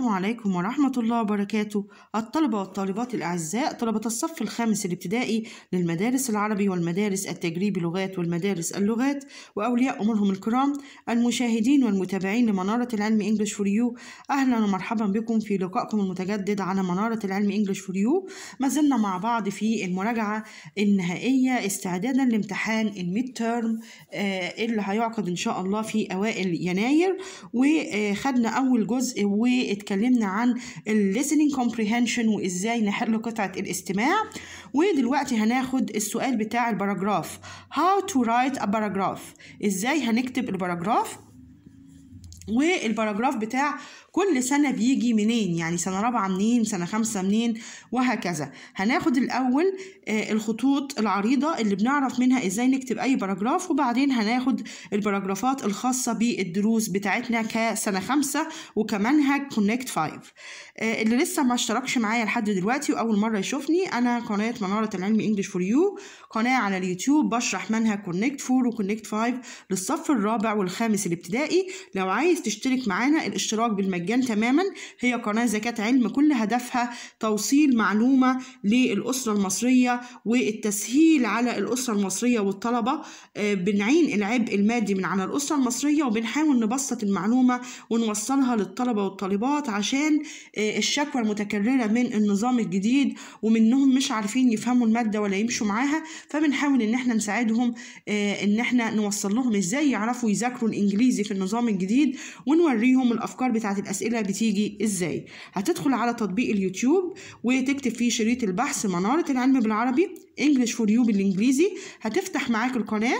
السلام عليكم ورحمة الله وبركاته الطلبة والطالبات الأعزاء طلبة الصف الخامس الابتدائي للمدارس العربي والمدارس التجريب لغات والمدارس اللغات وأولياء أمورهم الكرام المشاهدين والمتابعين لمنارة العلم إنجلش فور يو أهلا ومرحبا بكم في لقائكم المتجدد على منارة العلم إنجلش فور يو ما زلنا مع بعض في المراجعة النهائية استعدادا لامتحان الميد تيرم آه، اللي هيعقد إن شاء الله في أوائل يناير وخدنا أول جزء واتكلمنا اتكلمنا عن الليسننج كومبريهنشن وازاي نحل قطعه الاستماع ودلوقتي هناخد السؤال بتاع الباراجراف how to write a paragraph ازاي هنكتب الباراجراف والباراجراف بتاع كل سنة بيجي منين يعني سنة رابعة منين سنة خمسة منين وهكذا هناخد الأول آه، الخطوط العريضة اللي بنعرف منها إزاي نكتب أي باراجراف وبعدين هناخد الباراجرافات الخاصة بالدروس بتاعتنا كسنة خمسة وكمنهج كونكت فايف اللي لسه ما اشتركش معايا لحد دلوقتي وأول مرة يشوفني أنا قناة منارة العلم إنجلش فور يو قناة على اليوتيوب بشرح منهج كونكت فور وكونكت فايف للصف الرابع والخامس الابتدائي لو عايز عايز تشترك معانا الاشتراك بالمجان تماما هي قناة زكاة علم كل هدفها توصيل معلومة للأسرة المصرية والتسهيل على الأسرة المصرية والطلبة آه، بنعين العبء المادي من على الأسرة المصرية وبنحاول نبسط المعلومة ونوصلها للطلبة والطالبات عشان آه، الشكوى المتكررة من النظام الجديد ومنهم مش عارفين يفهموا المادة ولا يمشوا معاها فبنحاول إن احنا نساعدهم آه، إن احنا نوصل لهم إزاي يعرفوا يذاكروا الإنجليزي في النظام الجديد ونوريهم الافكار بتاعت الاسئله بتيجي ازاي هتدخل على تطبيق اليوتيوب وتكتب فيه شريط البحث مناره العلم بالعربي انجلش فور يو بالانجليزي هتفتح معاك القناه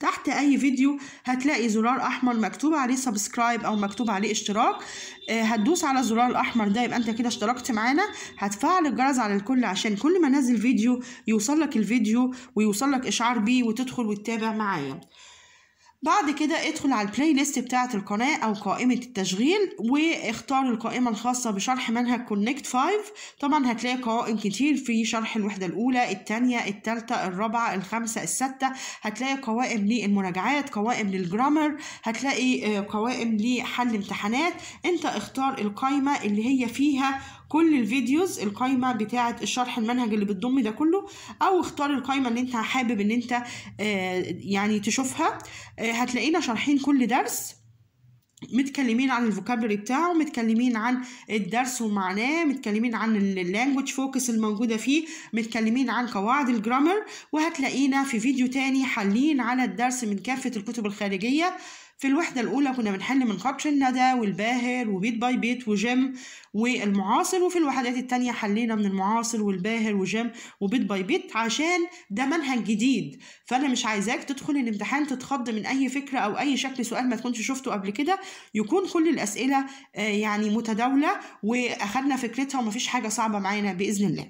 تحت اي فيديو هتلاقي زرار احمر مكتوب عليه سبسكرايب او مكتوب عليه اشتراك آه، هتدوس على الزرار الاحمر ده يبقى انت كده اشتركت معانا هتفعل الجرس على الكل عشان كل ما انزل فيديو يوصل لك الفيديو ويوصل لك اشعار بيه وتدخل وتتابع معايا بعد كده ادخل على البلاي ليست بتاعة القناة أو قائمة التشغيل واختار القائمة الخاصة بشرح منهج كونكت 5 طبعا هتلاقي قوائم كتير في شرح الوحدة الأولى التانية التالتة الرابعة الخامسة الستة هتلاقي قوائم للمراجعات قوائم للجرامر هتلاقي آه، قوائم لحل امتحانات انت اختار القائمة اللي هي فيها كل الفيديوز القايمه بتاعه الشرح المنهج اللي بتضم ده كله او اختار القايمه اللي انت حابب ان انت آه، يعني تشوفها آه، هتلاقينا شارحين كل درس متكلمين عن الفوكابلري بتاعه متكلمين عن الدرس ومعناه متكلمين عن اللانجوج فوكس الموجودة فيه متكلمين عن قواعد الجرامر وهتلاقينا في فيديو تاني حلين على الدرس من كافة الكتب الخارجية في الوحدة الأولى كنا بنحل من قطر الندى والباهر وبيت باي بيت وجيم والمعاصر وفي الوحدات التانية حلينا من المعاصر والباهر وجيم وبيت باي بيت عشان ده منهج جديد فأنا مش عايزاك تدخل الامتحان تتخض من أي فكرة أو أي شكل سؤال ما تكونش شفته قبل كده يكون كل الأسئلة آه، يعني متداولة وأخدنا فكرتها ومفيش حاجة صعبة معانا بإذن الله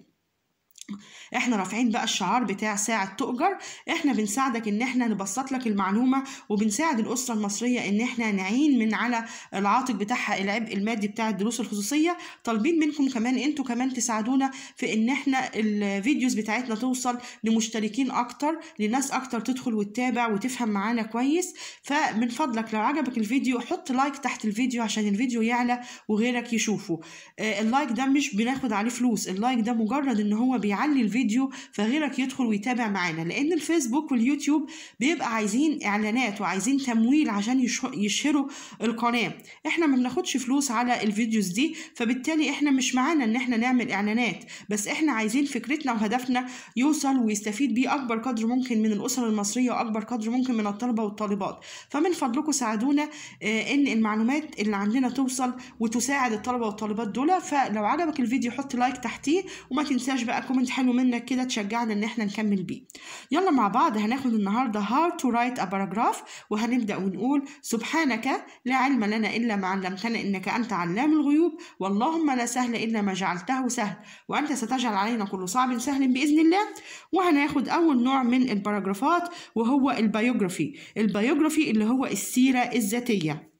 احنا رافعين بقى الشعار بتاع ساعة تؤجر احنا بنساعدك ان احنا نبسط لك المعلومة وبنساعد الأسرة المصرية ان احنا نعين من على العاتق بتاعها العبء المادي بتاع الدروس الخصوصية طالبين منكم كمان انتوا كمان تساعدونا في ان احنا الفيديوز بتاعتنا توصل لمشتركين اكتر لناس اكتر تدخل وتتابع وتفهم معانا كويس فمن فضلك لو عجبك الفيديو حط لايك تحت الفيديو عشان الفيديو يعلى وغيرك يشوفه آه، اللايك ده مش بناخد عليه فلوس اللايك ده مجرد ان هو بيعلي الفيديو فغيرك يدخل ويتابع معانا لان الفيسبوك واليوتيوب بيبقى عايزين اعلانات وعايزين تمويل عشان يشهروا القناه احنا ما بناخدش فلوس على الفيديوز دي فبالتالي احنا مش معانا ان احنا نعمل اعلانات بس احنا عايزين فكرتنا وهدفنا يوصل ويستفيد بيه اكبر قدر ممكن من الاسر المصريه واكبر قدر ممكن من الطلبه والطالبات فمن فضلكم ساعدونا آه، ان المعلومات اللي عندنا توصل وتساعد الطلبه والطالبات دول فلو عجبك الفيديو حط لايك تحتيه وما تنساش بقى كومنت حلو من منك كده تشجعنا ان احنا نكمل بيه يلا مع بعض هناخد النهارده how to write a paragraph وهنبدا ونقول سبحانك لا علم لنا الا ما علمتنا انك انت علام الغيوب واللهم لا سهل الا ما جعلته سهل وانت ستجعل علينا كل صعب سهل باذن الله وهناخد اول نوع من الباراجرافات وهو البيوجرافي البيوجرافي اللي هو السيره الذاتيه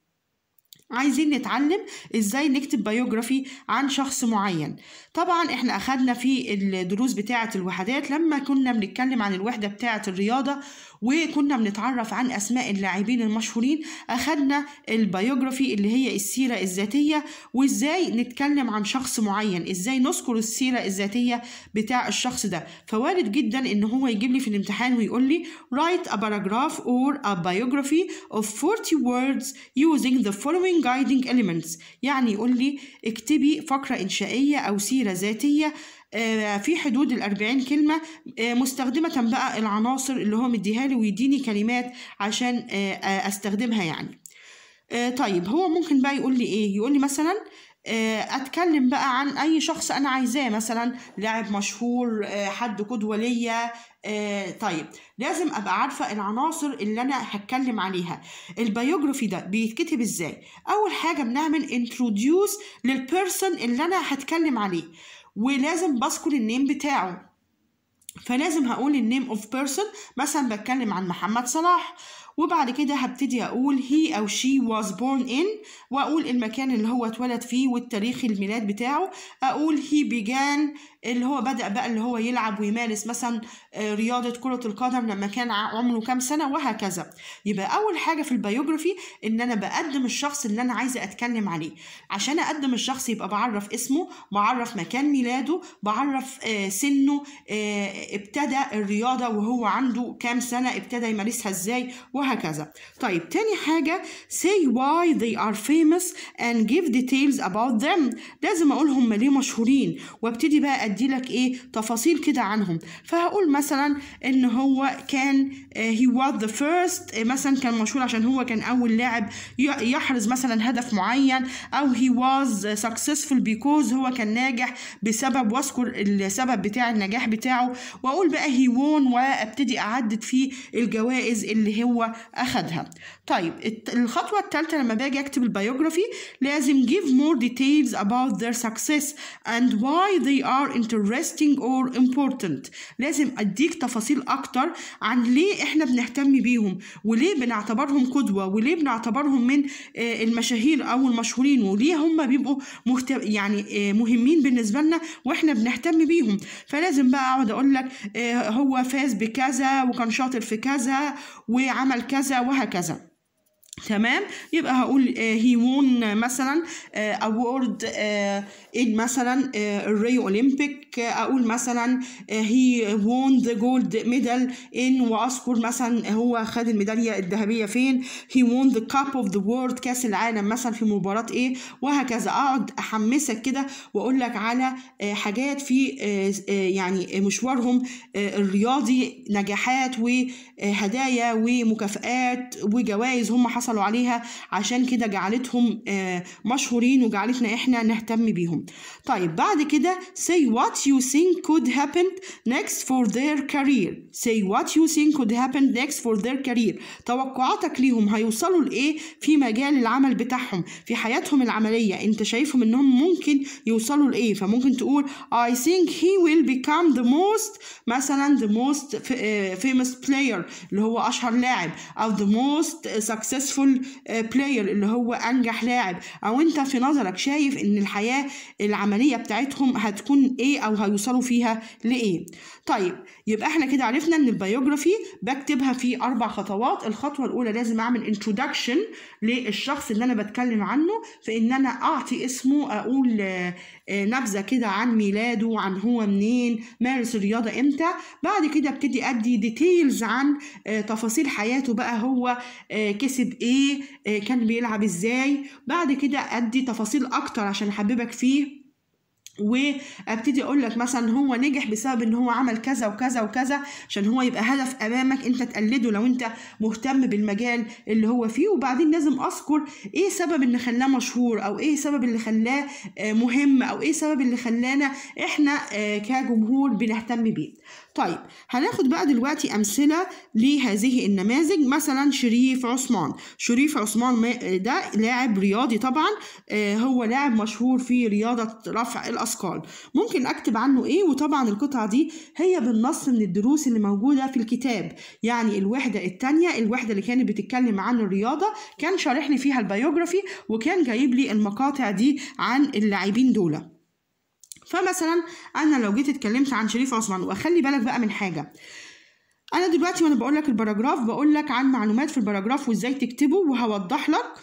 عايزين نتعلم ازاي نكتب بايوجرافي عن شخص معين طبعا احنا اخدنا في الدروس بتاعه الوحدات لما كنا بنتكلم عن الوحده بتاعه الرياضه وكنا بنتعرف عن اسماء اللاعبين المشهورين اخدنا البيوجرافي اللي هي السيره الذاتيه وازاي نتكلم عن شخص معين ازاي نذكر السيره الذاتيه بتاع الشخص ده فوارد جدا ان هو يجيب لي في الامتحان ويقول لي write a paragraph or a biography of 40 words using the following guiding elements يعني يقول لي اكتبي فقره انشائيه او سيره ذاتيه آه، في حدود ال 40 كلمة آه، مستخدمة بقى العناصر اللي هو مديها لي ويديني كلمات عشان آه، استخدمها يعني طيب هو ممكن بقى يقول لي ايه يقول لي مثلا اتكلم بقى عن اي شخص انا عايزاه مثلا لاعب مشهور حد قدوه ليا طيب لازم ابقى عارفه العناصر اللي انا هتكلم عليها البيوجرافي ده بيتكتب ازاي اول حاجه بنعمل انتروديوس للبيرسون اللي انا هتكلم عليه ولازم بذكر النيم بتاعه فلازم هقول النيم اوف بيرسون مثلا بتكلم عن محمد صلاح وبعد كده هبتدي اقول هي او شي was born in واقول المكان اللي هو اتولد فيه والتاريخ الميلاد بتاعه اقول he began اللي هو بدأ بقى اللي هو يلعب ويمارس مثلا آه، رياضة كرة القدم لما كان عمره كام سنة وهكذا يبقى أول حاجة في البيوجرافي إن أنا بقدم الشخص اللي أنا عايزة أتكلم عليه عشان أقدم الشخص يبقى بعرف اسمه بعرف مكان ميلاده بعرف آه، سنه آه، ابتدى الرياضة وهو عنده كام سنة ابتدى يمارسها إزاي وهكذا طيب تاني حاجة say why they are famous and give details about them لازم أقولهم ليه مشهورين وابتدي بقى هدي لك ايه تفاصيل كده عنهم فهقول مثلا ان هو كان هي واز ذا فيرست مثلا كان مشهور عشان هو كان اول لاعب يحرز مثلا هدف معين او هي واز سكسسفول بيكوز هو كان ناجح بسبب واذكر السبب بتاع النجاح بتاعه واقول بقى هي وون وابتدي اعدد فيه الجوائز اللي هو اخدها طيب الخطوه الثالثه لما باجي اكتب البيوجرافي لازم give more details about their success and why they are interesting or important لازم اديك تفاصيل اكتر عن ليه احنا بنهتم بيهم وليه بنعتبرهم قدوه وليه بنعتبرهم من آه، المشاهير او المشهورين وليه هم بيبقوا مهت... يعني آه، مهمين بالنسبه لنا واحنا بنهتم بيهم فلازم بقى اقعد اقول لك آه، هو فاز بكذا وكان شاطر في كذا وعمل كذا وهكذا تمام يبقى هقول هي آه، وون مثلا اوورد آه، ان آه، مثلا الريو اولمبيك اقول مثلا هي وون ذا جولد ميدال ان واذكر مثلا هو خد الميداليه الذهبيه فين هي وون ذا كاب اوف ذا وورلد كاس العالم مثلا في مباراه ايه وهكذا اقعد احمسك كده واقول لك على حاجات في يعني مشوارهم الرياضي نجاحات وهدايا ومكافئات وجوائز هم حصلوا حصلوا عليها عشان كده جعلتهم آه، مشهورين وجعلتنا احنا نهتم بيهم طيب بعد كده say what you think could happen next for their career say what you think could happen next for their career توقعاتك ليهم هيوصلوا لايه في مجال العمل بتاعهم في حياتهم العمليه انت شايفهم انهم ممكن يوصلوا لايه فممكن تقول I think he will become the most مثلا the most آه، famous player اللي هو اشهر لاعب او the most successful سكسسفول بلاير uh, اللي هو انجح لاعب او انت في نظرك شايف ان الحياه العمليه بتاعتهم هتكون ايه او هيوصلوا فيها لايه طيب يبقى احنا كده عرفنا ان البيوجرافي بكتبها في اربع خطوات الخطوه الاولى لازم اعمل انتروداكشن للشخص اللي انا بتكلم عنه في ان انا اعطي اسمه اقول آه، آه، نبذه كده عن ميلاده عن هو منين مارس الرياضه امتى بعد كده ابتدي ادي ديتيلز عن آه، تفاصيل حياته بقى هو كسب ايه, آه، كان بيلعب ازاي بعد كده ادي تفاصيل اكتر عشان احببك فيه وابتدي اقول لك مثلا هو نجح بسبب ان هو عمل كذا وكذا وكذا عشان هو يبقى هدف امامك انت تقلده لو انت مهتم بالمجال اللي هو فيه وبعدين لازم اذكر ايه سبب اللي خلاه مشهور او ايه سبب اللي خلاه آه، مهم او ايه سبب اللي خلانا احنا آه، كجمهور بنهتم بيه طيب هناخد بقى دلوقتي أمثلة لهذه النماذج مثلا شريف عثمان شريف عثمان ده لاعب رياضي طبعا آه، هو لاعب مشهور في رياضة رفع الأثقال ممكن أكتب عنه إيه وطبعا القطعة دي هي بالنص من الدروس اللي موجودة في الكتاب يعني الوحدة الثانية الوحدة اللي كانت بتتكلم عن الرياضة كان شارحني فيها البيوجرافي وكان جايب لي المقاطع دي عن اللاعبين دول فمثلا انا لو جيت اتكلمت عن شريف عثمان واخلي بالك بقى من حاجه انا دلوقتي وانا بقول لك الباراجراف بقول لك عن معلومات في الباراجراف وازاي تكتبه وهوضح لك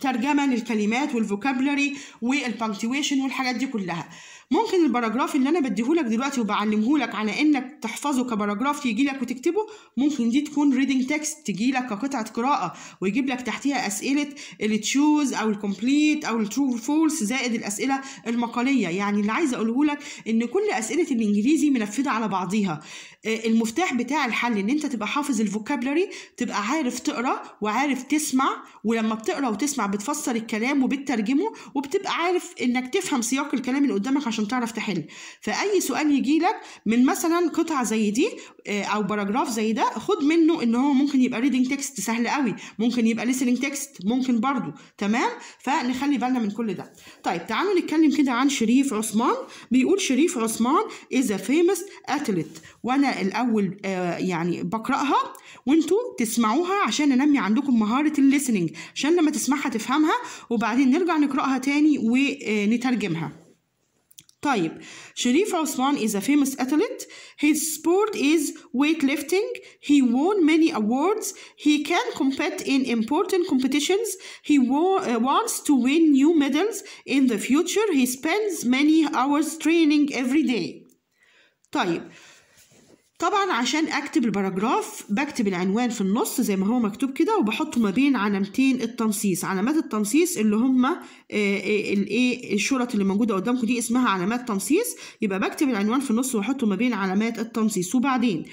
ترجمه للكلمات والفوكابلري والبانكتويشن والحاجات دي كلها ممكن البراجراف اللي انا بديهولك دلوقتي وبعلمهولك على انك تحفظه كبراجراف يجي لك وتكتبه ممكن دي تكون ريدنج تكست تجي لك كقطعه قراءه ويجيب لك تحتيها اسئله التشوز او الكومبليت او الترو فولس زائد الاسئله المقاليه يعني اللي عايزه اقوله لك ان كل اسئله الانجليزي منفذه على بعضيها آه، المفتاح بتاع الحل ان انت تبقى حافظ الفوكابلري تبقى عارف تقرا وعارف تسمع ولما بتقرا وتسمع بتفسر الكلام وبتترجمه وبتبقى عارف انك تفهم سياق الكلام اللي قدامك عشان تعرف تحل فاي سؤال يجي لك من مثلا قطعه زي دي آه، او باراجراف زي ده خد منه ان هو ممكن يبقى ريدنج تكست سهل قوي ممكن يبقى ليسننج تكست ممكن برضو تمام فنخلي بالنا من كل ده طيب تعالوا نتكلم كده عن شريف عثمان بيقول شريف عثمان از ا فيمس اتليت وانا الاول يعني بقراها وانتوا تسمعوها عشان انمي عندكم مهاره الليسننج عشان لما تسمعها تفهمها وبعدين نرجع نقراها تاني ونترجمها طيب شريف عثمان is a famous athlete. His sport is weightlifting. He won many awards. He can compete in important competitions. He uh, wants to win new medals in the future. He spends many hours training every day. طيب طبعا عشان اكتب الباراجراف بكتب العنوان في النص زي ما هو مكتوب كده وبحطه ما بين علامتين التنصيص علامات التنصيص اللي هما آه، آه، الايه الشرط اللي موجوده قدامكم دي اسمها علامات تنصيص يبقى بكتب العنوان في النص واحطه ما بين علامات التنصيص وبعدين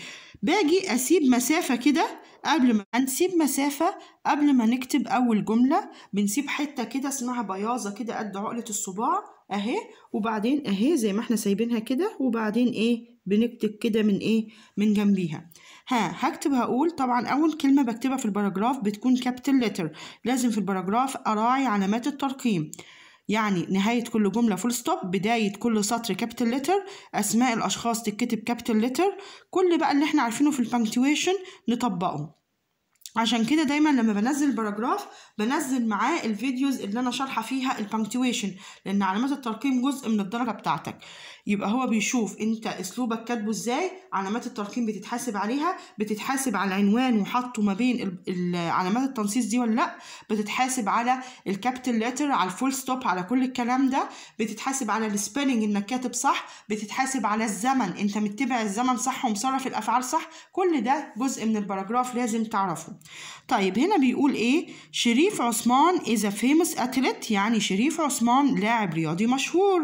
باجي اسيب مسافه كده قبل ما هنسيب مسافة قبل ما نكتب أول جملة بنسيب حتة كده اسمها بياضة كده قد عقلة الصباع أهي وبعدين أهي زي ما احنا سايبينها كده وبعدين إيه بنكتب كده من ايه من جنبيها ها هكتب هقول طبعا اول كلمه بكتبها في الباراجراف بتكون كابيتال لتر لازم في الباراجراف اراعي علامات الترقيم يعني نهاية كل جملة فول ستوب بداية كل سطر كابيتال لتر أسماء الأشخاص تتكتب كابيتال لتر كل بقى اللي احنا عارفينه في البنكتويشن نطبقه عشان كده دايما لما بنزل باراجراف بنزل معاه الفيديوز اللي انا شارحه فيها البنكتويشن لان علامات الترقيم جزء من الدرجه بتاعتك يبقى هو بيشوف انت اسلوبك كاتبه ازاي علامات الترقيم بتتحاسب عليها بتتحاسب على العنوان وحطه ما بين علامات التنصيص دي ولا لا بتتحاسب على الكابيتال لتر على الفول ستوب على كل الكلام ده بتتحاسب على السبيلنج انك كاتب صح بتتحاسب على الزمن انت متبع الزمن صح ومصرف الافعال صح كل ده جزء من الباراجراف لازم تعرفه طيب هنا بيقول ايه شريف عثمان is a famous athlete يعني شريف عثمان لاعب رياضي مشهور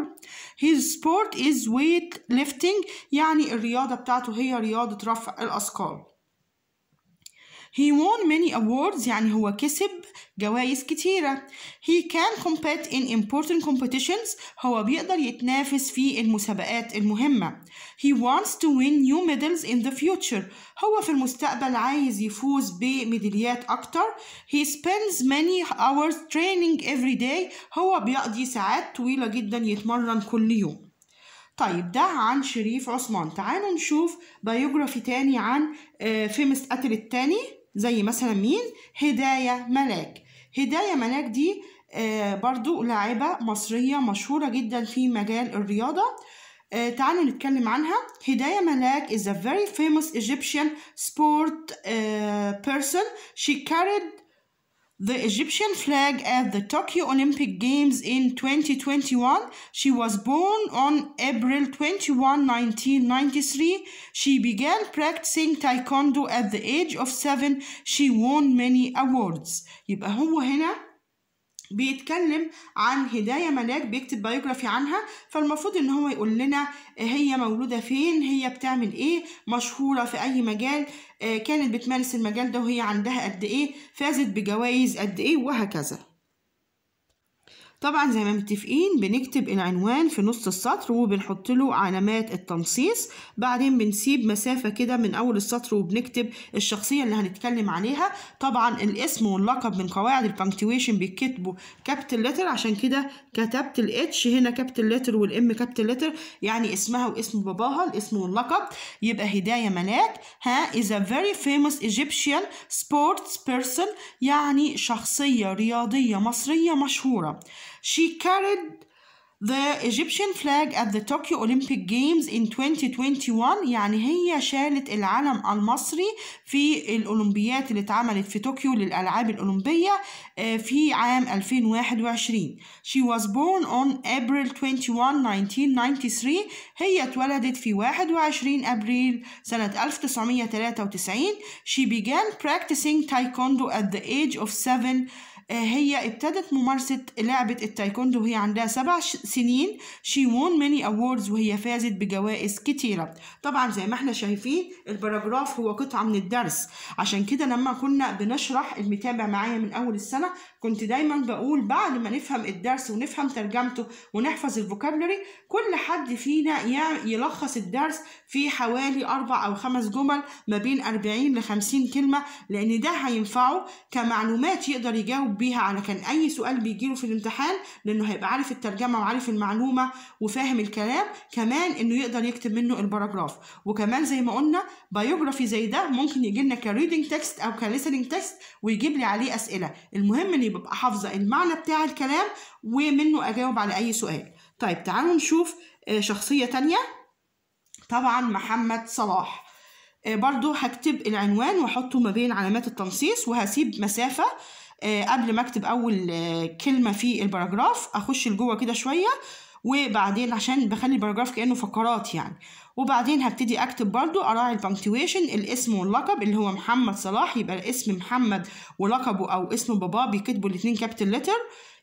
his sport is weight lifting يعني الرياضة بتاعته هي رياضة رفع الأثقال he won many awards يعني هو كسب جوائز كتيرة he can compete in important competitions هو بيقدر يتنافس في المسابقات المهمة he wants to win new medals in the future هو في المستقبل عايز يفوز بميداليات أكتر he spends many hours training every day هو بيقضي ساعات طويلة جدا يتمرن كل يوم طيب ده عن شريف عثمان تعالوا نشوف بايوجرافي تاني عن فيمس قتل التاني زي مثلا مين هداية ملاك هداية ملاك دي آه، برضو لاعبة مصرية مشهورة جدا في مجال الرياضة آه، تعالوا نتكلم عنها هداية ملاك is a very famous Egyptian sport آه، person she carried the Egyptian flag at the Tokyo Olympic Games in 2021. She was born on April 21, 1993. She began practicing taekwondo at the age of 7. She won many awards. يبقى هو هنا بيتكلم عن هدايا ملاك بيكتب بايوجرافي عنها فالمفروض ان هو يقول لنا آه، هي مولوده فين هي بتعمل ايه مشهوره في اي مجال آه، كانت بتمارس المجال ده وهي عندها قد ايه فازت بجوائز قد ايه وهكذا طبعا زي ما متفقين بنكتب العنوان في نص السطر وبنحط له علامات التنصيص بعدين بنسيب مسافة كده من أول السطر وبنكتب الشخصية اللي هنتكلم عليها طبعا الاسم واللقب من قواعد البنكتويشن بيتكتبوا كابيتال لتر عشان كده كتبت الاتش هنا كابيتال لتر والام كابيتال لتر يعني اسمها واسم باباها الاسم واللقب يبقى هداية ملاك ها is a very famous Egyptian sports person يعني شخصية رياضية مصرية مشهورة She carried the Egyptian flag at the Tokyo Olympic Games in 2021 يعني هي شالت العلم المصري في الأولمبيات اللي اتعملت في طوكيو للألعاب الأولمبية في عام 2021 She was born on April 21, 1993 هي اتولدت في 21 أبريل سنة 1993 She began practicing taekwondo at the age of 7 هي ابتدت ممارسة لعبة التايكوندو وهي عندها سبع سنين شي وون ماني أووردز وهي فازت بجوائز كتيرة طبعا زي ما احنا شايفين الباراجراف هو قطعة من الدرس عشان كده لما كنا بنشرح المتابع معايا من أول السنة كنت دايما بقول بعد ما نفهم الدرس ونفهم ترجمته ونحفظ الفوكابلري كل حد فينا يلخص الدرس في حوالي أربع أو خمس جمل ما بين 40 ل 50 كلمة لأن ده هينفعه كمعلومات يقدر يجاوب بيها على كان أي سؤال بيجيله في الامتحان لأنه هيبقى عارف الترجمة وعارف المعلومة وفاهم الكلام كمان إنه يقدر يكتب منه الباراجراف وكمان زي ما قلنا بايوجرافي زي ده ممكن يجي لنا كريدنج تكست أو كليسننج تكست ويجيب لي عليه أسئلة المهم إن ببقى حافظه المعنى بتاع الكلام ومنه اجاوب على اي سؤال طيب تعالوا نشوف آه، شخصيه تانية طبعا محمد صلاح آه، برضو هكتب العنوان واحطه ما بين علامات التنصيص وهسيب مسافه آه، قبل ما اكتب اول كلمه في البراجراف اخش لجوه كده شويه وبعدين عشان بخلي البراجراف كانه فقرات يعني وبعدين هبتدي اكتب برضو اراعي البنكتويشن الاسم واللقب اللي هو محمد صلاح يبقى اسم محمد ولقبه او اسم بابا بيكتبوا الاتنين كابيتال لتر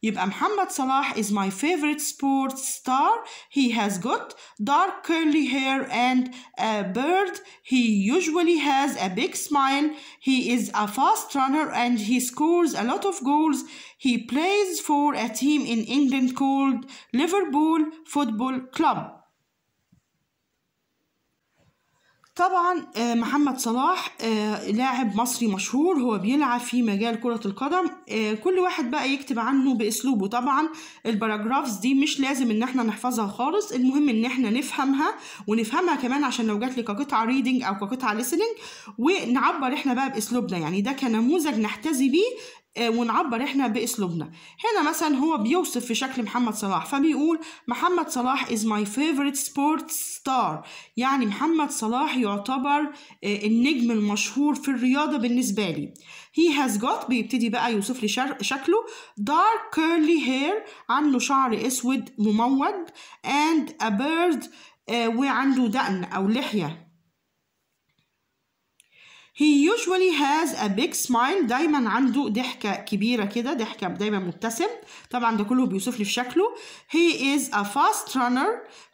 يبقى محمد صلاح is my favorite sports star he has got dark curly hair and a beard he usually has a big smile he is a fast runner and he scores a lot of goals he plays for a team in England called Liverpool Football Club طبعا آه، محمد صلاح آه، لاعب مصري مشهور هو بيلعب في مجال كرة القدم آه، كل واحد بقى يكتب عنه بأسلوبه طبعا الباراجرافز دي مش لازم ان احنا نحفظها خالص المهم ان احنا نفهمها ونفهمها كمان عشان لو جات لي كقطعة ريدنج او كقطعة ليسننج ونعبر احنا بقى بأسلوبنا يعني ده كنموذج نحتذي بيه آه، ونعبر احنا باسلوبنا هنا مثلا هو بيوصف في شكل محمد صلاح فبيقول محمد صلاح is my favorite sports star يعني محمد صلاح يعتبر آه، النجم المشهور في الرياضة بالنسبة لي he has got بيبتدي بقى يوصف لي شكله dark curly hair عنده شعر اسود ممود and a beard آه، وعنده دقن او لحيه He usually has a big smile دايما عنده ضحكة كبيرة كده ضحكة دايما مبتسم طبعا ده كله بيوصف لي في شكله He is a fast runner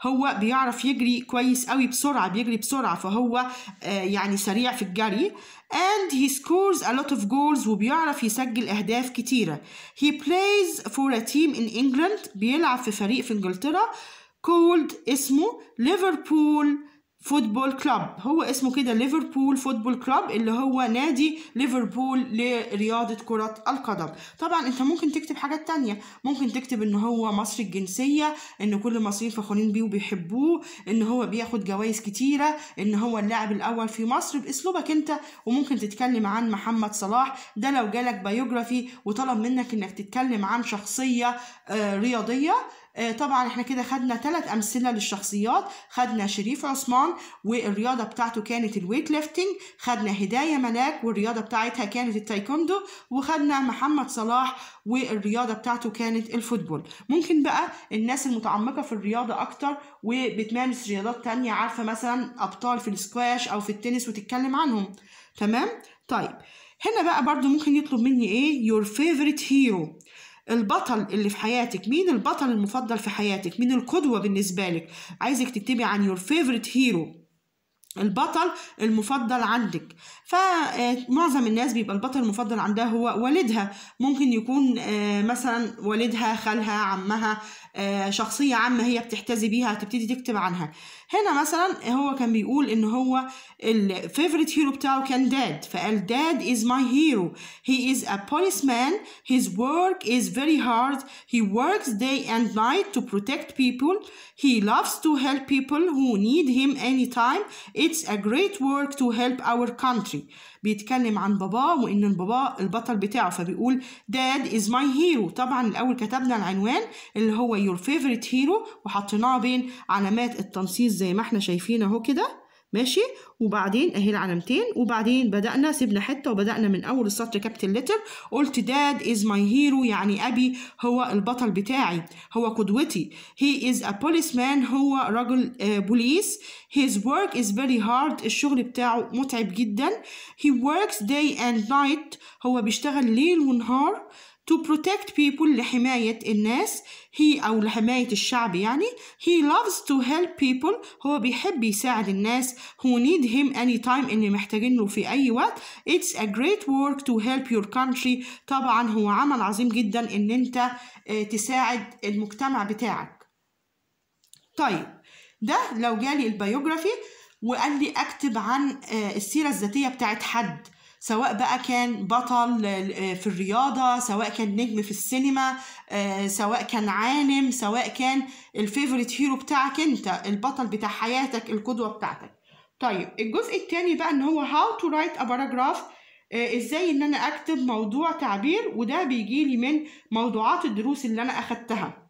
هو بيعرف يجري كويس قوي بسرعة بيجري بسرعة فهو آه، يعني سريع في الجري and he scores a lot of goals وبيعرف يسجل أهداف كتيرة he plays for a team in England بيلعب في فريق في إنجلترا called اسمه ليفربول فوتبول كلوب هو اسمه كده ليفربول فوتبول كلوب اللي هو نادي ليفربول لرياضة كرة القدم طبعا انت ممكن تكتب حاجات تانية ممكن تكتب ان هو مصري الجنسية ان كل المصريين فخورين بيه وبيحبوه ان هو بياخد جوائز كتيرة ان هو اللاعب الاول في مصر باسلوبك انت وممكن تتكلم عن محمد صلاح ده لو جالك بايوجرافي وطلب منك انك تتكلم عن شخصية آه، رياضية آه، طبعا احنا كده خدنا ثلاث امثله للشخصيات خدنا شريف عثمان والرياضه بتاعته كانت الويت ليفتنج خدنا هدايه ملاك والرياضه بتاعتها كانت التايكوندو وخدنا محمد صلاح والرياضه بتاعته كانت الفوتبول ممكن بقى الناس المتعمقه في الرياضه اكتر وبتمارس رياضات تانية عارفه مثلا ابطال في السكواش او في التنس وتتكلم عنهم تمام طيب هنا بقى برضو ممكن يطلب مني ايه your favorite hero البطل اللي في حياتك مين البطل المفضل في حياتك مين القدوة بالنسبة لك عايزك تكتبي عن your favorite hero البطل المفضل عندك فمعظم آه، الناس بيبقى البطل المفضل عندها هو والدها ممكن يكون آه، مثلا والدها خالها عمها آه، شخصية عامة هي بتحتذي بيها تبتدي تكتب عنها هنا مثلا هو كان بيقول ان هو الفيفوريت هيرو بتاعه كان داد فقال داد is my hero he is a policeman his work is very hard he works day and night to protect people he loves to help people who need him anytime it's a great work to help our country mythology بيتكلم عن باباه وان البابا البطل بتاعه فبيقول داد از ماي هيرو طبعا الاول كتبنا العنوان اللي هو your favorite hero وحطيناه بين علامات التنصيص زي ما احنا شايفين اهو كده ماشي وبعدين اهي العلامتين وبعدين بدأنا سيبنا حتة وبدأنا من أول السطر كابتن لتر قلت داد از ماي هيرو يعني أبي هو البطل بتاعي هو قدوتي هي از بوليس مان هو رجل بوليس هيز ورك از فيري هارد الشغل بتاعه متعب جدا هي وركس داي اند نايت هو بيشتغل ليل ونهار to protect people لحماية الناس هي أو لحماية الشعب يعني he loves to help people هو بيحب يساعد الناس who need him anytime ان محتاجين له في أي وقت it's a great work to help your country طبعا هو عمل عظيم جدا إن أنت آه، تساعد المجتمع بتاعك طيب ده لو جالي البيوجرافي وقال لي أكتب عن آه، السيرة الذاتية بتاعت حد سواء بقى كان بطل في الرياضة سواء كان نجم في السينما آه، سواء كان عالم سواء كان الفيفوريت هيرو بتاعك انت البطل بتاع حياتك القدوة بتاعتك طيب الجزء التاني بقى ان هو هاو تو رايت a paragraph آه، ازاي ان انا اكتب موضوع تعبير وده بيجي لي من موضوعات الدروس اللي انا اخدتها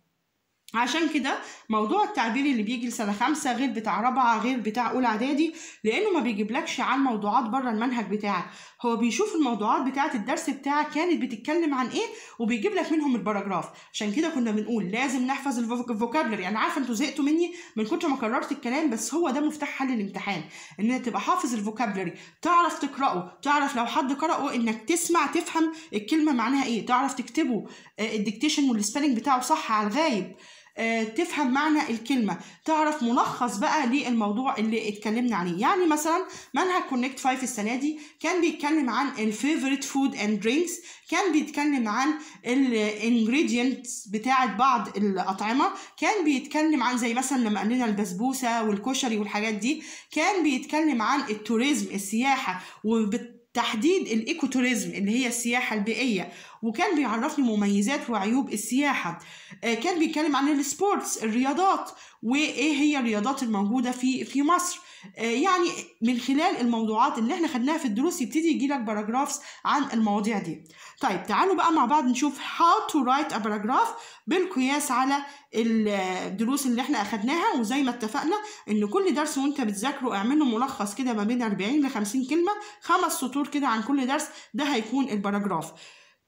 عشان كده موضوع التعبير اللي بيجي لسنه خمسة غير بتاع رابعة غير بتاع اولى اعدادي لانه ما بيجيبلكش عن موضوعات بره المنهج بتاعك هو بيشوف الموضوعات بتاعه الدرس بتاعك كانت بتتكلم عن ايه وبيجيب لك منهم الباراجراف عشان كده كنا بنقول لازم نحفظ الفوكابلري يعني عارفه انتوا زهقتوا مني من كتر ما كررت الكلام بس هو ده مفتاح حل الامتحان ان تبقى حافظ الفوكابلري تعرف تقراه تعرف لو حد قراه انك تسمع تفهم الكلمه معناها ايه تعرف تكتبه آه، الديكتيشن والسبيلنج بتاعه صح على الغايب آه، تفهم معنى الكلمه تعرف ملخص بقى للموضوع اللي اتكلمنا عليه يعني مثلا منهج كونكت 5 السنه دي كان بيتكلم عن الفيفوريت فود اند درينكس كان بيتكلم عن الانجريدينتس بتاعه بعض الاطعمه كان بيتكلم عن زي مثلا لما قال لنا البسبوسه والكشري والحاجات دي كان بيتكلم عن التوريزم السياحه وبت تحديد الايكوتوريزم اللي هي السياحه البيئيه وكان بيعرفني مميزات وعيوب السياحه آه، كان بيتكلم عن السبورتس الرياضات وايه هي الرياضات الموجوده في في مصر آه، يعني من خلال الموضوعات اللي احنا خدناها في الدروس يبتدي يجي لك باراجرافز عن المواضيع دي طيب تعالوا بقى مع بعض نشوف how to write a paragraph بالقياس على الدروس اللي احنا اخدناها وزي ما اتفقنا ان كل درس وانت بتذاكره اعمله ملخص كده ما بين 40 ل 50 كلمه خمس سطور كده عن كل درس ده هيكون الباراجراف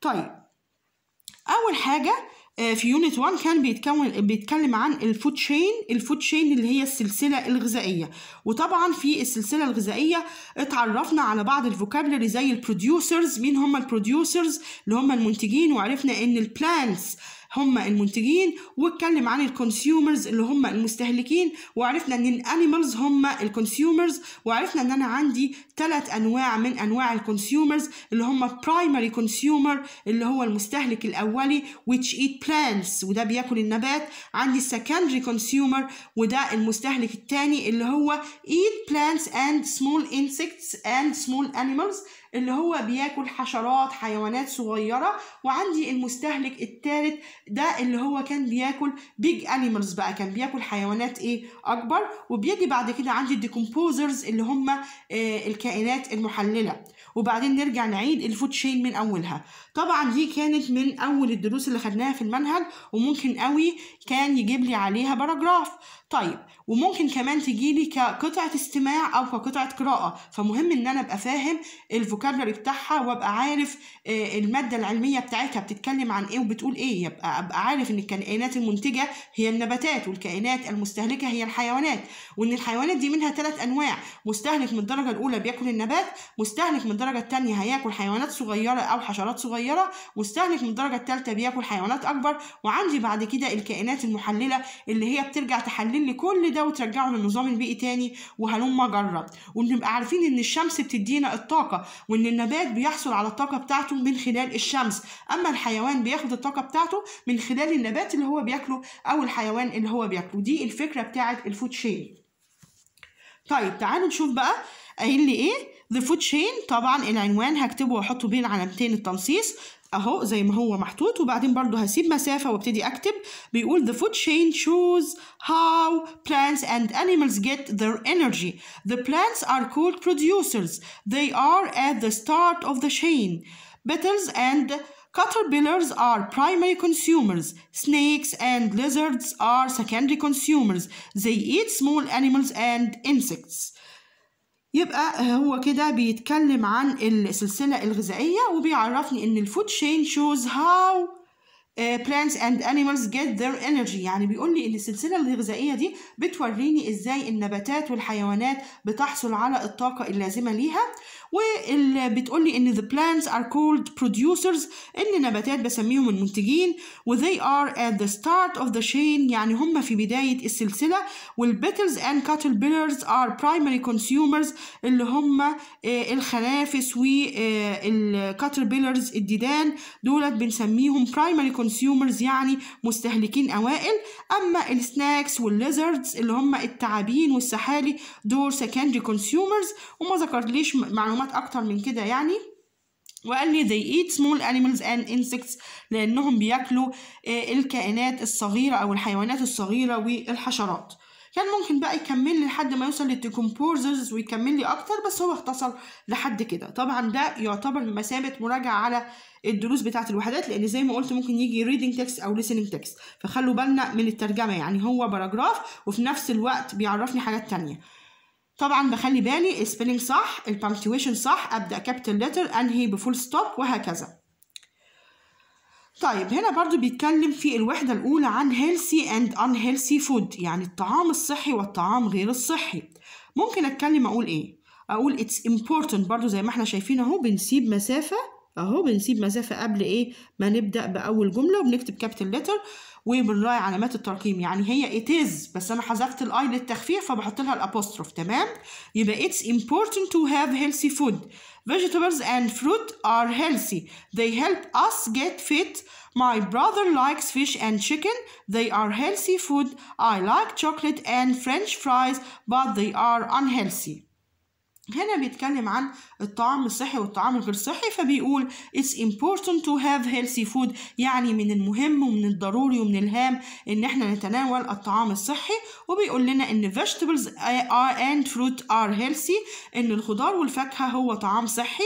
طيب اول حاجه آه، في يونت 1 كان بيتكون بيتكلم عن الفود تشين الفود تشين اللي هي السلسله الغذائيه وطبعا في السلسله الغذائيه اتعرفنا على بعض الفوكابلري زي البروديوسرز مين هم البروديوسرز اللي هم المنتجين وعرفنا ان البلانتس هم المنتجين واتكلم عن الكونسيومرز اللي هم المستهلكين وعرفنا ان الانيمالز هم الكونسيومرز وعرفنا ان انا عندي ثلاث انواع من انواع الكونسيومرز اللي هم primary كونسيومر اللي هو المستهلك الاولي which eat plants وده بياكل النبات عندي secondary كونسيومر وده المستهلك الثاني اللي هو eat plants and small insects and small animals اللي هو بياكل حشرات حيوانات صغيرة وعندي المستهلك الثالث ده اللي هو كان بياكل بيج انيمالز بقى كان بياكل حيوانات ايه اكبر وبيجي بعد كده عندي الديكومبوزرز اللي هم آه الكائنات المحللة وبعدين نرجع نعيد الفود شين من اولها طبعا دي كانت من اول الدروس اللي خدناها في المنهج وممكن قوي كان يجيب لي عليها باراجراف طيب وممكن كمان تجيلي كقطعه استماع او كقطعه قراءه فمهم ان انا ابقى فاهم الفوكابلري بتاعها وابقى عارف آه، الماده العلميه بتاعتها بتتكلم عن ايه وبتقول ايه يبقى ابقى عارف ان الكائنات المنتجه هي النباتات والكائنات المستهلكه هي الحيوانات وان الحيوانات دي منها ثلاث انواع مستهلك من الدرجه الاولى بياكل النبات مستهلك من الدرجه الثانيه هياكل حيوانات صغيره او حشرات صغيره مستهلك من الدرجه الثالثه بياكل حيوانات اكبر وعندي بعد كده الكائنات المحلله اللي هي بترجع تحلل تعمل لي كل ده وترجعه للنظام البيئي تاني وهلم اجرب ونبقى عارفين ان الشمس بتدينا الطاقه وان النبات بيحصل على الطاقه بتاعته من خلال الشمس اما الحيوان بياخد الطاقه بتاعته من خلال النبات اللي هو بياكله او الحيوان اللي هو بياكله دي الفكره بتاعه الفود شين طيب تعالوا نشوف بقى قايل لي ايه The Food Chain طبعا العنوان هكتبه واحطه بين علامتين التنصيص اهو زي ما هو محطوط وبعدين برضو هسيب مسافة وابتدي اكتب بيقول the food chain shows how plants and animals get their energy the plants are called producers they are at the start of the chain beetles and Caterpillars are primary consumers. Snakes and lizards are secondary consumers. They eat small animals and insects. يبقى هو كده بيتكلم عن السلسلة الغذائية وبيعرفني إن الفود شين shows how آه، plants and animals get their energy يعني بيقول لي إن السلسلة الغذائية دي بتوريني إزاي النباتات والحيوانات بتحصل على الطاقة اللازمة ليها بتقول لي ان the plants are called producers ان النباتات بسميهم المنتجين و they are at the start of the chain يعني هم في بداية السلسلة وال and caterpillars are primary consumers اللي هم آه، الخنافس والكاتربيلرز آه، الديدان دولت بنسميهم primary consumers يعني مستهلكين أوائل أما السناكس والليزردز اللي هم التعابين والسحالي دول secondary consumers وما ليش معلومات معلومات اكتر من كده يعني وقال لي they eat small animals and insects لانهم بياكلوا آه، الكائنات الصغيره او الحيوانات الصغيره والحشرات كان ممكن بقى يكمل لي لحد ما يوصل للتكمبورزرز ويكمل لي اكتر بس هو اختصر لحد كده طبعا ده يعتبر بمثابه مراجعه على الدروس بتاعه الوحدات لان زي ما قلت ممكن يجي ريدنج تكست او listening تكست فخلوا بالنا من الترجمه يعني هو باراجراف وفي نفس الوقت بيعرفني حاجات تانية طبعا بخلي بالي السبيلينج صح البانكتويشن صح ابدا كابيتال لتر انهي بفول ستوب وهكذا طيب هنا برضو بيتكلم في الوحدة الأولى عن healthy and unhealthy food يعني الطعام الصحي والطعام غير الصحي ممكن أتكلم أقول إيه؟ أقول it's important برضو زي ما احنا شايفين أهو بنسيب مسافة أهو بنسيب مسافة قبل إيه ما نبدأ بأول جملة وبنكتب capital letter وبنراعي علامات الترقيم يعني هي it is بس انا حذفت الاي للتخفيف فبحط لها الابوستروف تمام يبقى it's important to have healthy food vegetables and fruit are healthy they help us get fit my brother likes fish and chicken they are healthy food I like chocolate and french fries but they are unhealthy هنا بيتكلم عن الطعام الصحي والطعام الغير صحي فبيقول it's important to have healthy food يعني من المهم ومن الضروري ومن الهام ان احنا نتناول الطعام الصحي وبيقول لنا ان vegetables and fruit are healthy ان الخضار والفاكهة هو طعام صحي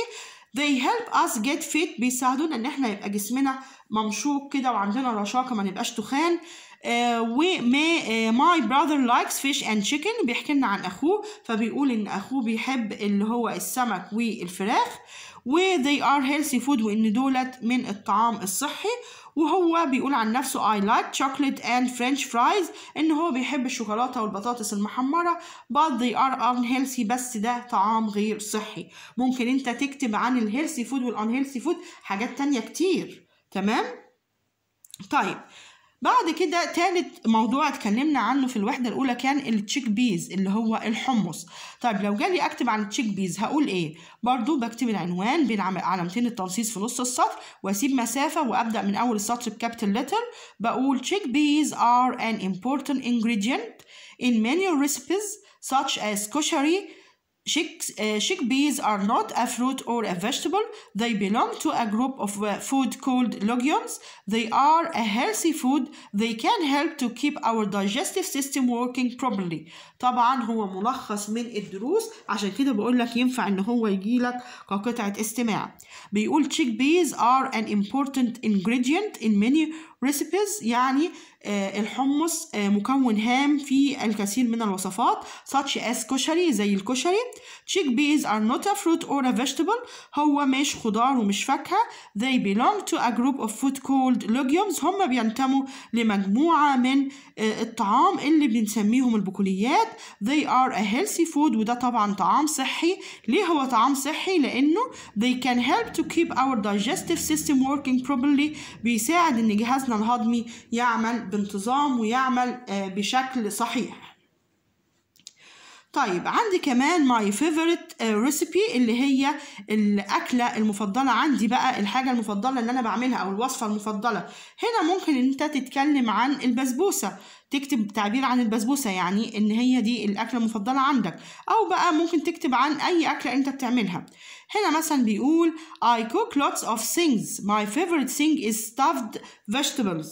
they help us get fit بيساعدونا ان احنا يبقى جسمنا ممشوق كده وعندنا رشاقة ما نبقاش تخان وما ماي براذر لايكس فيش اند تشيكن بيحكي لنا عن اخوه فبيقول ان اخوه بيحب اللي هو السمك والفراخ و they are healthy food وان دولت من الطعام الصحي وهو بيقول عن نفسه I like chocolate and french fries ان هو بيحب الشوكولاتة والبطاطس المحمرة but they are unhealthy بس ده طعام غير صحي ممكن انت تكتب عن الهيلثي فود والانهيلثي فود حاجات تانية كتير تمام طيب بعد كده تالت موضوع اتكلمنا عنه في الوحدة الأولى كان التشيك بيز اللي هو الحمص طيب لو جالي أكتب عن التشيك بيز هقول إيه؟ برضو بكتب العنوان بين علامتين التنصيص في نص السطر وأسيب مسافة وأبدأ من أول السطر بكابيتال لتر بقول تشيك بيز are an important ingredient in many recipes such as kosheri uh, chickpeas are not a fruit or a vegetable. They belong to a group of uh, food called legumes. They are a healthy food. They can help to keep our digestive system working properly. طبعا هو ملخص من الدروس عشان كده بقول لك ينفع ان هو يجي لك استماع. بيقول chickpeas are an important ingredient in many recipes يعني الحمص مكون هام في الكثير من الوصفات such as كشري زي الكشري chickpeas are not a fruit or a vegetable هو مش خضار ومش فاكهة they belong to a group of food called legumes هم بينتموا لمجموعة من الطعام اللي بنسميهم البقوليات they are a healthy food وده طبعا طعام صحي ليه هو طعام صحي لأنه they can help help to keep our digestive system working properly بيساعد ان جهازنا الهضمي يعمل بانتظام ويعمل آه، بشكل صحيح طيب عندي كمان ماي favorite ريسيبي آه، اللي هي الاكله المفضله عندي بقى الحاجه المفضله اللي انا بعملها او الوصفه المفضله هنا ممكن ان انت تتكلم عن البسبوسه تكتب تعبير عن البسبوسه يعني ان هي دي الاكله المفضله عندك او بقى ممكن تكتب عن اي اكله انت بتعملها هنا مثلا بيقول I cook lots of things my favorite thing is stuffed vegetables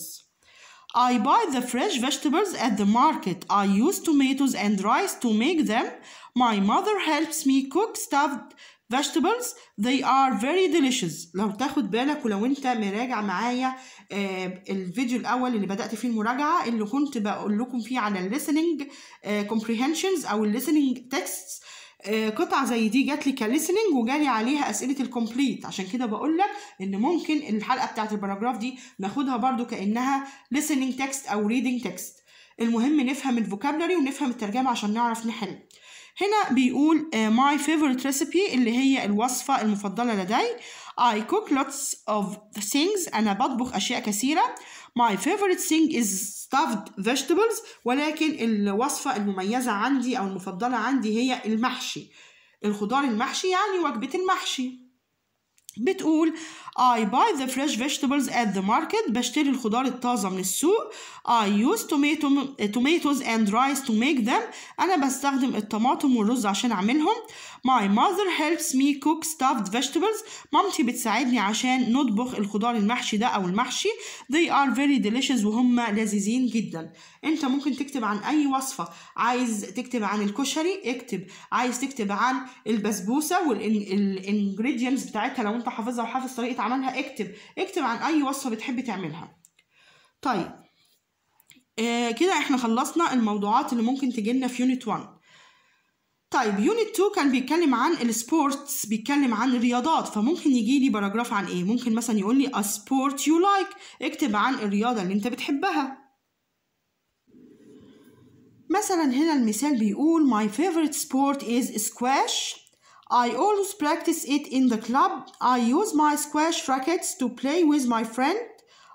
I buy the fresh vegetables at the market I use tomatoes and rice to make them my mother helps me cook stuffed vegetables they are very delicious لو تاخد بالك ولو انت مراجع معايا آه الفيديو الاول اللي بدات فيه المراجعة اللي كنت بقول لكم فيه على listening comprehensions او listening texts آه، قطع زي دي جات لي كليسننج وجالي عليها اسئله الكومبليت عشان كده بقول لك ان ممكن الحلقه بتاعه الباراجراف دي ناخدها برده كانها ليسننج تكست او ريدنج تكست المهم نفهم الفوكابلري ونفهم الترجمه عشان نعرف نحل هنا بيقول ماي فيفورت ريسيبي اللي هي الوصفة المفضلة لدي I cook lots of things أنا بطبخ أشياء كثيرة My favorite thing is stuffed vegetables ولكن الوصفة المميزة عندي أو المفضلة عندي هي المحشي الخضار المحشي يعني وجبة المحشي بتقول I buy the fresh vegetables at the market بشتري الخضار الطازة من السوق I use tomato, tomatoes and rice to make them أنا بستخدم الطماطم والرز عشان أعملهم My mother helps me cook stuffed vegetables مامتي بتساعدني عشان نطبخ الخضار المحشي ده أو المحشي They are very delicious وهم لذيذين جدا أنت ممكن تكتب عن أي وصفة عايز تكتب عن الكشري اكتب عايز تكتب عن البسبوسة والانجريدينتس بتاعتها لو أنت حافظها وحافظ طريقة عملها اكتب اكتب عن اي وصفه بتحبي تعملها طيب آه كده احنا خلصنا الموضوعات اللي ممكن تجينا في يونت 1 طيب يونت 2 كان بيتكلم عن السبورتس بيتكلم عن الرياضات فممكن يجي لي باراجراف عن ايه ممكن مثلا يقول لي a sport you like اكتب عن الرياضه اللي انت بتحبها مثلا هنا المثال بيقول my favorite sport is squash I always practice it in the club. I use my squash rackets to play with my friend.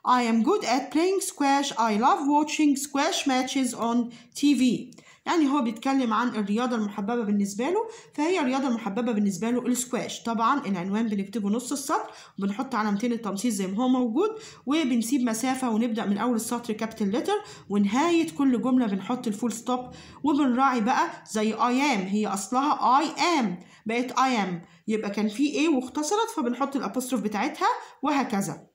I am good at playing squash. I love watching squash matches on TV. يعني هو بيتكلم عن الرياضة المحببة بالنسبة له فهي الرياضة المحببة بالنسبة له السكواش طبعا العنوان بنكتبه نص السطر وبنحط علامتين التمثيل زي ما هو موجود وبنسيب مسافة ونبدأ من أول السطر كابتن لتر ونهاية كل جملة بنحط الفول ستوب وبنراعي بقى زي I am هي أصلها I am بقت I am يبقى كان في A واختصرت فبنحط الأبوستروف بتاعتها وهكذا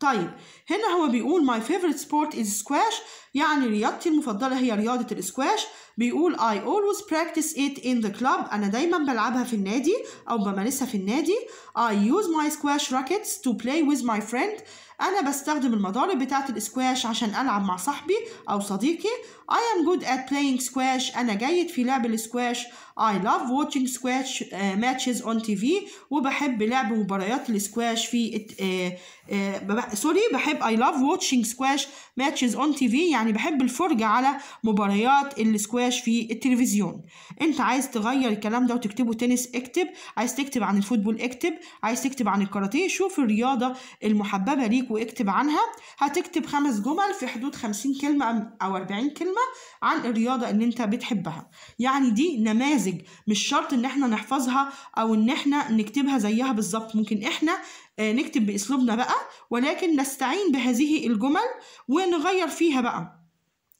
طيب هنا هو بيقول my favorite sport is squash يعني رياضتي المفضلة هي رياضة الاسكواش بيقول I always practice it in the club أنا دايما بلعبها في النادي أو بمارسها في النادي I use my squash rackets to play with my friend أنا بستخدم المضارب بتاعة الاسكواش عشان ألعب مع صاحبي أو صديقي I am good at playing squash أنا جيد في لعب السكواش I love watching squash آه، matches on TV وبحب لعب مباريات السكواش في سوري آه، آه، بحب I love watching squash matches on TV يعني بحب الفرجة على مباريات السكواش في التلفزيون انت عايز تغير الكلام ده وتكتبه تنس اكتب عايز تكتب عن الفوتبول اكتب عايز تكتب عن الكاراتيه شوف الرياضة المحببة ليك واكتب عنها هتكتب خمس جمل في حدود خمسين كلمة أو أربعين كلمة معلومة عن الرياضة اللي انت بتحبها يعني دي نماذج مش شرط ان احنا نحفظها او ان احنا نكتبها زيها بالظبط ممكن احنا آه، نكتب باسلوبنا بقى ولكن نستعين بهذه الجمل ونغير فيها بقى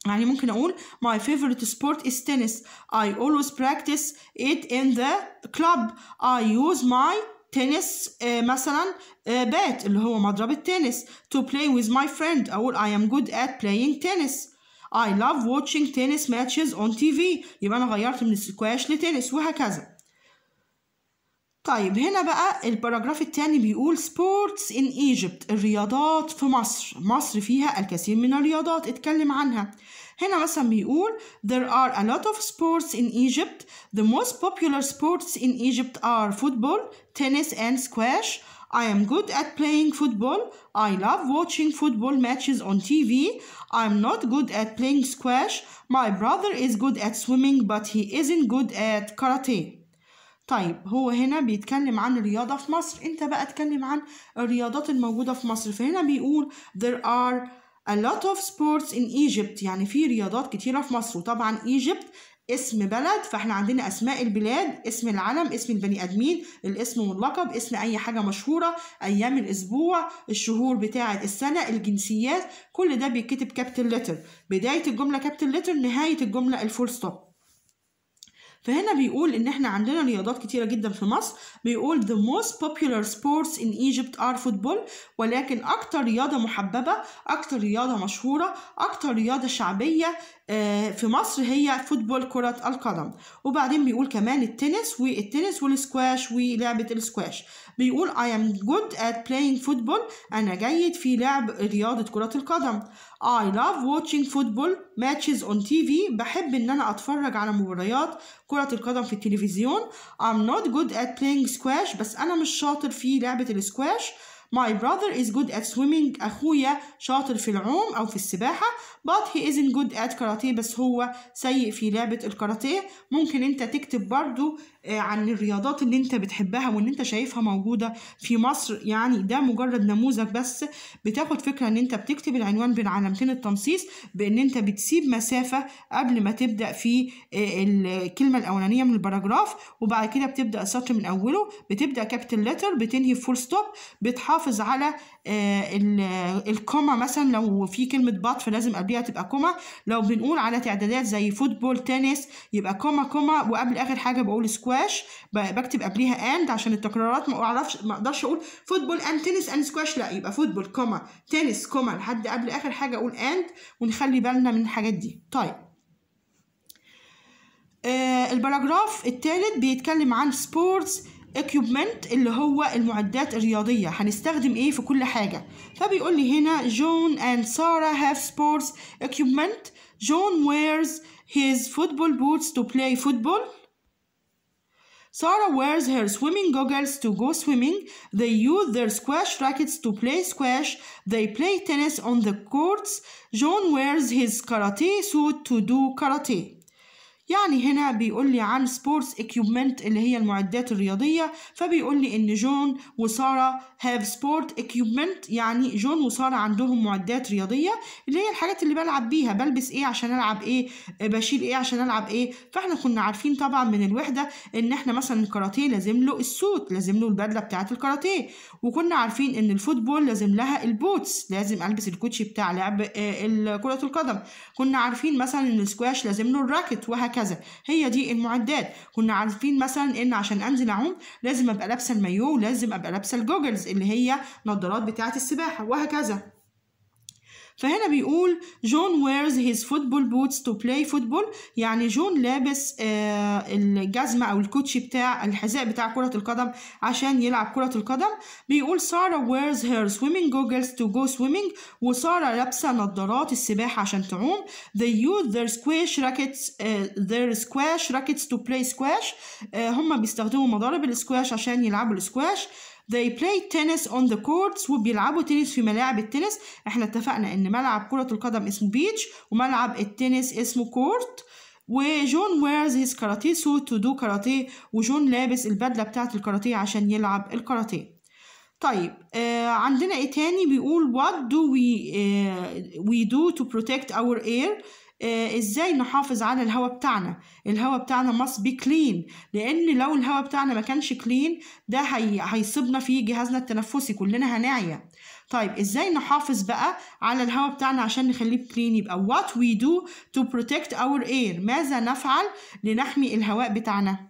يعني ممكن أقول my favorite sport is tennis I always practice it in the club I use my tennis uh, مثلا uh, bat اللي هو مضرب التنس to play with my friend أقول I am good at playing tennis I love watching tennis matches on TV يبقى أنا غيرت من السكواش لتنس وهكذا طيب هنا بقى الباراجراف التاني بيقول sports in Egypt الرياضات في مصر مصر فيها الكثير من الرياضات اتكلم عنها هنا مثلا بيقول there are a lot of sports in Egypt the most popular sports in Egypt are football tennis and squash I am good at playing football. I love watching football matches on TV. I'm not good at playing squash. My brother is good at swimming but he isn't good at karate. طيب هو هنا بيتكلم عن الرياضة في مصر انت بقى اتكلم عن الرياضات الموجودة في مصر فهنا بيقول there are a lot of sports in Egypt يعني في رياضات كتيرة في مصر وطبعا Egypt اسم بلد فاحنا عندنا اسماء البلاد اسم العلم اسم البني ادمين الاسم واللقب اسم اي حاجه مشهوره ايام الاسبوع الشهور بتاعه السنه الجنسيات كل ده بيتكتب كابتن لتر بدايه الجمله كابتن لتر نهايه الجمله الفول ستوب فهنا بيقول ان احنا عندنا رياضات كتيره جدا في مصر بيقول the most popular sports in Egypt are football ولكن اكتر رياضه محببه اكتر رياضه مشهوره اكتر رياضه شعبيه آه، في مصر هي فوتبول كرة القدم وبعدين بيقول كمان التنس والتنس والسكواش ولعبة السكواش بيقول I am good at playing football أنا جيد في لعب رياضة كرة القدم I love watching football matches on TV بحب إن أنا أتفرج على مباريات كرة القدم في التلفزيون I'm not good at playing squash بس أنا مش شاطر في لعبة السكواش My brother is good at swimming أخويا شاطر في العوم أو في السباحة but he isn't good at karate بس هو سيء في لعبة الكاراتيه ممكن أنت تكتب برضو آه، عن الرياضات اللي انت بتحبها وان انت شايفها موجوده في مصر يعني ده مجرد نموذج بس بتاخد فكره ان انت بتكتب العنوان بين علامتين التنصيص بان انت بتسيب مسافه قبل ما تبدا في آه، الكلمه الاولانيه من الباراجراف وبعد كده بتبدا السطر من اوله بتبدا كابيتال لتر بتنهي فول ستوب بتحافظ على آه، الكومة مثلا لو في كلمة بط فلازم قبليها تبقى كوما لو بنقول على تعدادات زي فوتبول تنس يبقى كوما كوما وقبل آخر حاجة بقول سكواش بكتب قبليها اند عشان التكرارات ما اعرفش ما اقدرش اقول فوتبول اند تنس اند سكواش لا يبقى فوتبول كوما تنس كوما لحد قبل آخر حاجة اقول اند ونخلي بالنا من الحاجات دي طيب آه الباراجراف الثالث بيتكلم عن سبورتس equipment اللي هو المعدات الرياضية هنستخدم ايه في كل حاجة فبيقول لي هنا جون and سارة have sports equipment جون wears his football boots to play football Sarah wears her swimming goggles to go swimming. They use their squash rackets to play squash. They play tennis on the courts. John wears his karate suit to do karate. يعني هنا بيقول لي عن سبورتس اكيوبمنت اللي هي المعدات الرياضية فبيقول لي ان جون وسارة هاف سبورت اكيوبمنت يعني جون وسارة عندهم معدات رياضية اللي هي الحاجات اللي بلعب بيها بلبس ايه عشان العب ايه بشيل ايه عشان العب ايه فاحنا كنا عارفين طبعا من الوحدة ان احنا مثلا الكاراتيه لازم له السوت لازم له البدلة بتاعة الكاراتيه وكنا عارفين ان الفوتبول لازم لها البوتس لازم البس الكوتشي بتاع لعب آه، كرة القدم كنا عارفين مثلا ان السكواش لازم له الراكت وهكذا وهكذا هي دي المعدات كنا عارفين مثلا ان عشان انزل اعوم لازم ابقى لابسه المايو ولازم ابقى لابسه الجوجلز اللي هي نظارات بتاعه السباحه وهكذا فهنا بيقول جون ويرز هيز فوتبول بوتس تو بلاي فوتبول يعني جون لابس آه، الجزمة أو الكوتشي بتاع الحذاء بتاع كرة القدم عشان يلعب كرة القدم بيقول سارة ويرز هير swimming جوجلز تو جو سويمينج وسارة لابسة نظارات السباحة عشان تعوم they use their squash rackets آه، their squash rackets to play squash آه، هم بيستخدموا مضارب السكواش عشان يلعبوا السكواش they play tennis on the courts وبيلعبوا تنس في ملاعب التنس احنا اتفقنا ان ملعب كرة القدم اسمه بيتش وملعب التنس اسمه كورت وجون ويرز هيز كاراتيه سوت تو دو كاراتيه وجون لابس البدله بتاعه الكاراتيه عشان يلعب الكاراتيه طيب آه عندنا ايه تاني بيقول what do we uh, we do to protect our air آه، ازاي نحافظ على الهواء بتاعنا الهواء بتاعنا must be clean لان لو الهواء بتاعنا ما كانش clean ده هي... هيصيبنا في جهازنا التنفسي كلنا هنعيا طيب ازاي نحافظ بقى على الهواء بتاعنا عشان نخليه clean يبقى what we do to protect our air ماذا نفعل لنحمي الهواء بتاعنا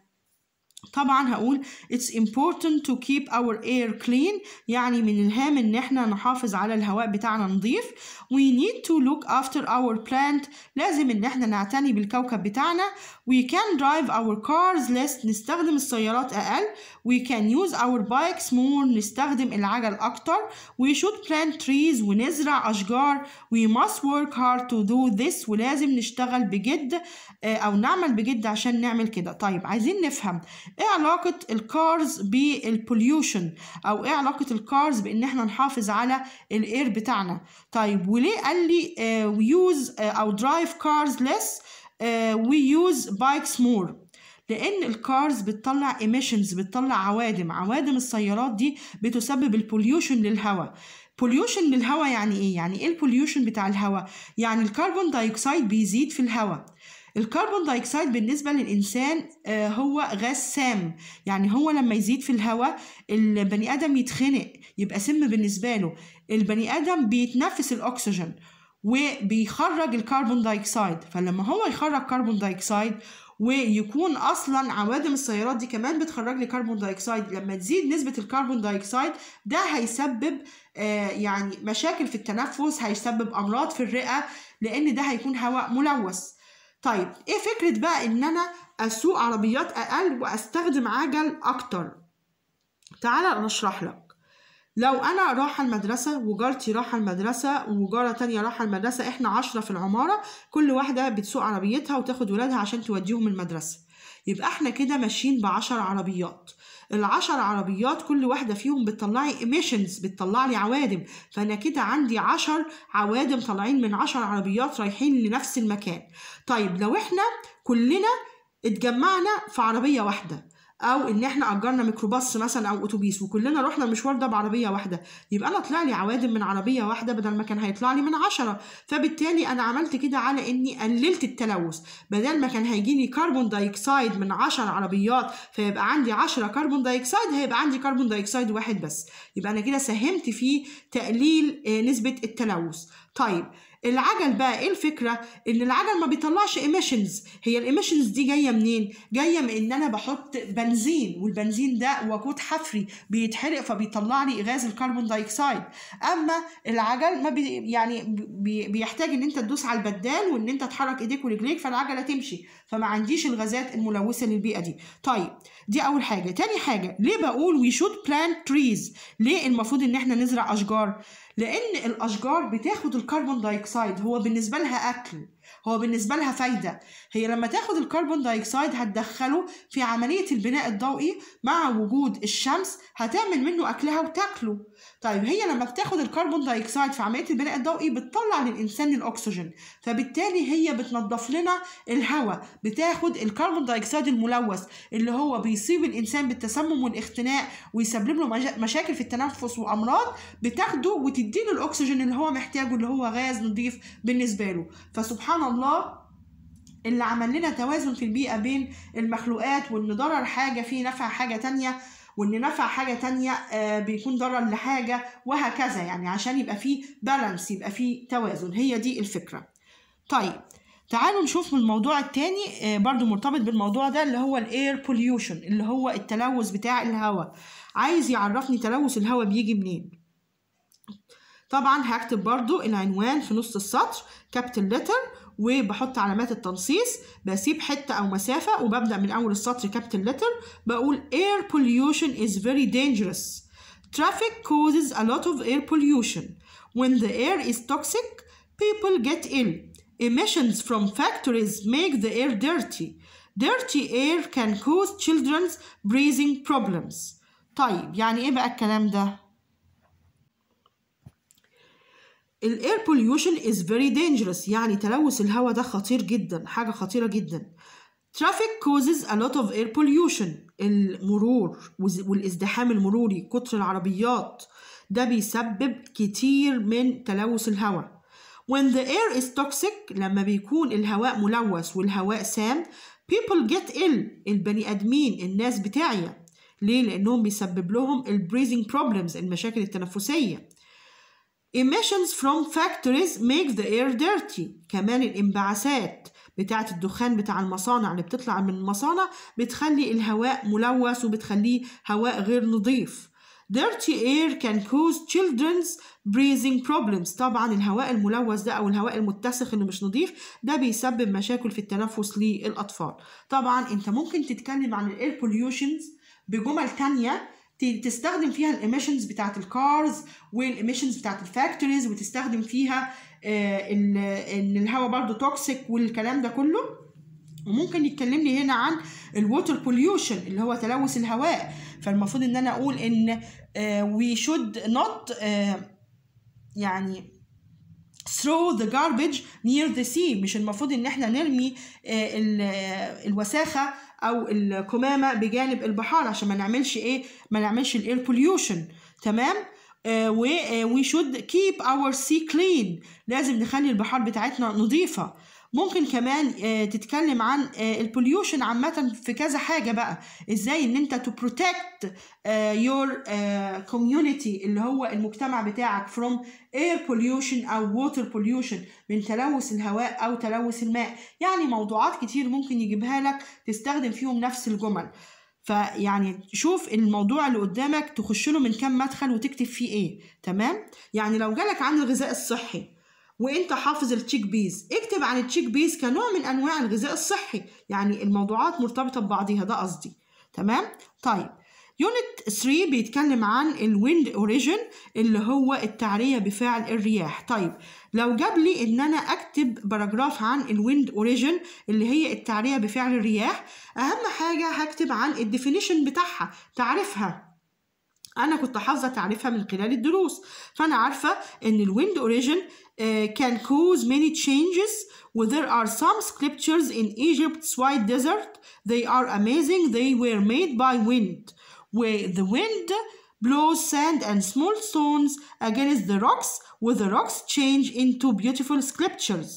طبعا هقول it's important to keep our air clean يعني من الهام ان احنا نحافظ على الهواء بتاعنا نظيف we need to look after our plant لازم ان احنا نعتني بالكوكب بتاعنا We can drive our cars less نستخدم السيارات أقل We can use our bikes more نستخدم العجل أكتر We should plant trees ونزرع أشجار We must work hard to do this ولازم نشتغل بجد آه، أو نعمل بجد عشان نعمل كده طيب عايزين نفهم إيه علاقة الكارز بالبوليوشن أو إيه علاقة الكارز بإن إحنا نحافظ على الإير بتاعنا طيب وليه قال لي uh, use uh, أو drive cars less وي يوز بايكس مور لان الكارز بتطلع ايميشنز بتطلع عوادم عوادم السيارات دي بتسبب البوليوشن للهواء بوليوشن للهواء يعني ايه يعني ايه البوليوشن بتاع الهواء يعني الكربون دايوكسيد بيزيد في الهواء الكربون دايوكسيد بالنسبة للإنسان آه، هو غاز سام يعني هو لما يزيد في الهواء البني آدم يتخنق يبقى سم بالنسبة له البني آدم بيتنفس الأكسجين وبيخرج الكربون دايكسايد فلما هو يخرج كربون دايكسايد ويكون اصلا عوادم السيارات دي كمان بتخرج لي كربون دايكسايد لما تزيد نسبه الكربون دايكسايد ده هيسبب آه يعني مشاكل في التنفس هيسبب امراض في الرئه لان ده هيكون هواء ملوث طيب ايه فكره بقى ان انا اسوق عربيات اقل واستخدم عجل اكتر تعالى نشرح لك لو انا راح المدرسه وجارتي راح المدرسه وجاره تانية راح المدرسه احنا عشرة في العماره كل واحده بتسوق عربيتها وتاخد ولادها عشان توديهم المدرسه يبقى احنا كده ماشيين بعشر عربيات العشر عربيات كل واحدة فيهم بتطلعي ايميشنز بتطلع لي عوادم فأنا كده عندي عشر عوادم طالعين من عشر عربيات رايحين لنفس المكان طيب لو احنا كلنا اتجمعنا في عربية واحدة او ان احنا اجرنا ميكروباص مثلا او اتوبيس وكلنا رحنا المشوار ده بعربيه واحده يبقى انا طلع لي عوادم من عربيه واحده بدل ما كان هيطلع لي من عشرة فبالتالي انا عملت كده على اني قللت التلوث بدل ما كان هيجي لي كربون دايكسايد من 10 عربيات فيبقى عندي 10 كربون دايكسايد هيبقى عندي كربون دايكسايد واحد بس يبقى انا كده ساهمت في تقليل آه، نسبه التلوث طيب العجل بقى ايه الفكره ان العجل ما بيطلعش ايميشنز هي الايميشنز دي جايه منين جايه من ان انا بحط بنزين والبنزين ده وقود حفري بيتحرق فبيطلع لي غاز الكربون دايكسايد اما العجل ما بي يعني بي بيحتاج ان انت تدوس على البدال وان انت تحرك ايديك ورجليك فالعجله تمشي فما عنديش الغازات الملوثه للبيئه دي طيب دي اول حاجه تاني حاجه ليه بقول وي شود بلانت تريز ليه المفروض ان احنا نزرع اشجار لان الاشجار بتاخد الكربون دايكسايد هو بالنسبه لها اكل هو بالنسبه لها فايده هي لما تاخد الكربون دايكسايد هتدخله في عمليه البناء الضوئي مع وجود الشمس هتعمل منه اكلها وتاكله طيب هي لما بتاخد الكربون دايوكسيد في عمليه البناء الضوئي بتطلع للانسان الاكسجين فبالتالي هي بتنضف لنا الهواء بتاخد الكربون دايوكسيد الملوث اللي هو بيصيب الانسان بالتسمم والاختناق ويسبب له مشاكل في التنفس وامراض بتاخده وتديله الاكسجين اللي هو محتاجه اللي هو غاز نظيف بالنسبه له فسبحان الله اللي عمل لنا توازن في البيئة بين المخلوقات وإن ضرر حاجة فيه نفع حاجة تانية وان نفع حاجه تانية آه، بيكون ضرر لحاجه وهكذا يعني عشان يبقى فيه بالانس يبقى فيه توازن هي دي الفكره طيب تعالوا نشوف من الموضوع التاني آه، برضو مرتبط بالموضوع ده اللي هو الاير بوليوشن اللي هو التلوث بتاع الهواء عايز يعرفني تلوث الهواء بيجي منين طبعا هكتب برضو العنوان في نص السطر كابيتال لتر وبحط علامات التنصيص بسيب حته او مسافه وببدا من اول السطر كابيتال لتر بقول air pollution is very dangerous traffic causes a lot of air pollution when the air is toxic people get ill emissions from factories make the air dirty dirty air can cause children's breathing problems طيب يعني ايه بقى الكلام ده الاير بوليوشن از فيري dangerous يعني تلوث الهواء ده خطير جدا حاجه خطيره جدا traffic causes a lot of air pollution المرور والازدحام المروري كتر العربيات ده بيسبب كتير من تلوث الهواء when the air is toxic لما بيكون الهواء ملوث والهواء سام people get ill البني ادمين الناس بتاعية ليه لانهم بيسبب لهم البريزنج problems المشاكل التنفسيه emissions from factories make the air dirty كمان الانبعاثات بتاعة الدخان بتاع المصانع اللي بتطلع من المصانع بتخلي الهواء ملوث وبتخليه هواء غير نظيف Dirty air can cause children's breathing problems طبعا الهواء الملوث ده او الهواء المتسخ اللي مش نظيف ده بيسبب مشاكل في التنفس للاطفال طبعا انت ممكن تتكلم عن الاير pollution بجمل تانية تستخدم فيها الاميشنز بتاعت الكارز والاميشنز بتاعت الفاكتوريز وتستخدم فيها آه، ان الهواء برضو توكسيك والكلام ده كله وممكن يتكلمني هنا عن الووتر بوليوشن اللي هو تلوث الهواء فالمفروض ان انا اقول ان وي شود نوت يعني throw the garbage near the sea مش المفروض ان احنا نرمي آه، الوساخه او الكمامه بجانب البحار عشان ما نعملش ايه ما نعملش الاير بوليوشن تمام آه، و آه، we should keep our sea clean لازم نخلي البحار بتاعتنا نظيفة ممكن كمان آه، تتكلم عن آه، البوليوشن عامه في كذا حاجه بقى ازاي ان انت تو بروتكت يور كوميونتي اللي هو المجتمع بتاعك فروم اير بوليوشن او ووتر بوليوشن من تلوث الهواء او تلوث الماء يعني موضوعات كتير ممكن يجيبها لك تستخدم فيهم نفس الجمل فيعني شوف الموضوع اللي قدامك تخش له من كام مدخل وتكتب فيه ايه تمام يعني لو جالك عن الغذاء الصحي وانت حافظ التشيك بيز اكتب عن التشيك بيز كنوع من انواع الغذاء الصحي يعني الموضوعات مرتبطه ببعضها ده قصدي تمام طيب يونت 3 بيتكلم عن الويند اوريجن اللي هو التعريه بفعل الرياح طيب لو جاب لي ان انا اكتب باراجراف عن الويند اوريجن اللي هي التعريه بفعل الرياح اهم حاجه هكتب عن الديفينيشن بتاعها تعريفها انا كنت حافظه تعريفها من خلال الدروس فانا عارفه ان الويند اوريجين can cause many changes there are some sculptures in Egypt's white desert they are amazing they were made by wind where the wind blows sand and small stones against the rocks where the rocks change into beautiful sculptures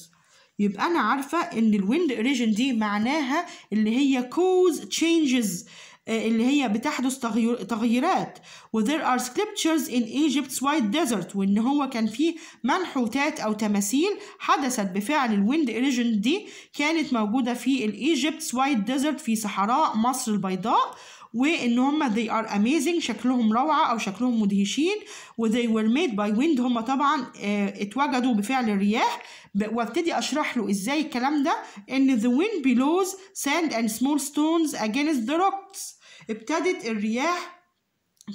يبقى انا عارفه ان الويند اوريجين دي معناها اللي هي cause changes اللي هي بتحدث تغييرات و there are scriptures in Egypt's white desert وإن هو كان في منحوتات أو تماثيل حدثت بفعل الويند إريجن دي كانت موجودة في Egypt's white ديزرت في صحراء مصر البيضاء وان هم they are amazing شكلهم روعه او شكلهم مدهشين و they were made by wind هم طبعا آه، اتوجدوا بفعل الرياح وابتدي اشرح له ازاي الكلام ده ان the wind blows sand and small stones against the rocks ابتدت الرياح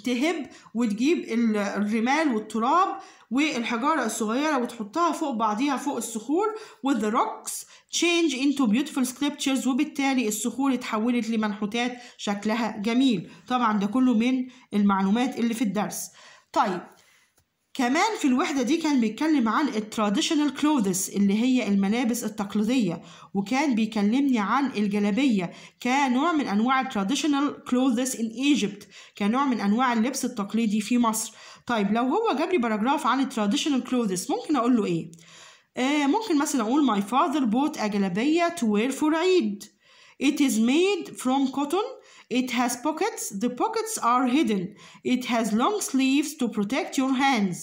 تهب وتجيب الرمال والتراب والحجارة الصغيرة وتحطها فوق بعضيها فوق الصخور with the rocks change into beautiful sculptures وبالتالي الصخور اتحولت لمنحوتات شكلها جميل طبعا ده كله من المعلومات اللي في الدرس طيب كمان في الوحدة دي كان بيتكلم عن التراديشنال كلوذز اللي هي الملابس التقليدية وكان بيكلمني عن الجلابية كنوع من أنواع التراديشنال كلوذز إن إيجيبت كنوع من أنواع اللبس التقليدي في مصر طيب لو هو جاب لي باراجراف عن التراديشنال كلوذز ممكن أقول له إيه؟ Eh, ممكن مثلا أقول my father bought a جلابية to wear for Eid. it is made from cotton It has pockets. The pockets are hidden. It has long sleeves to protect your hands.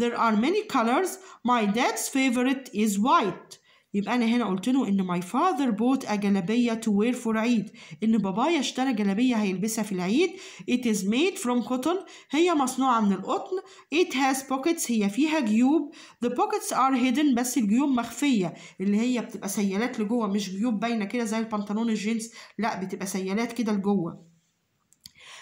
There are many colors. My dad's favorite is white. يبقى انا هنا قلت له ان ماي فاذر بوت ا جلابيه تو وير فور عيد ان بابايا اشترى جلابيه هيلبسها في العيد ات از ميد فروم كوتون هي مصنوعه من القطن ات هاز بوكيتس هي فيها جيوب ذا بوكيتس ار هيدن بس الجيوب مخفيه اللي هي بتبقى سيالات لجوه مش جيوب باينه كده زي البنطلون الجينز لا بتبقى سيالات كده لجوه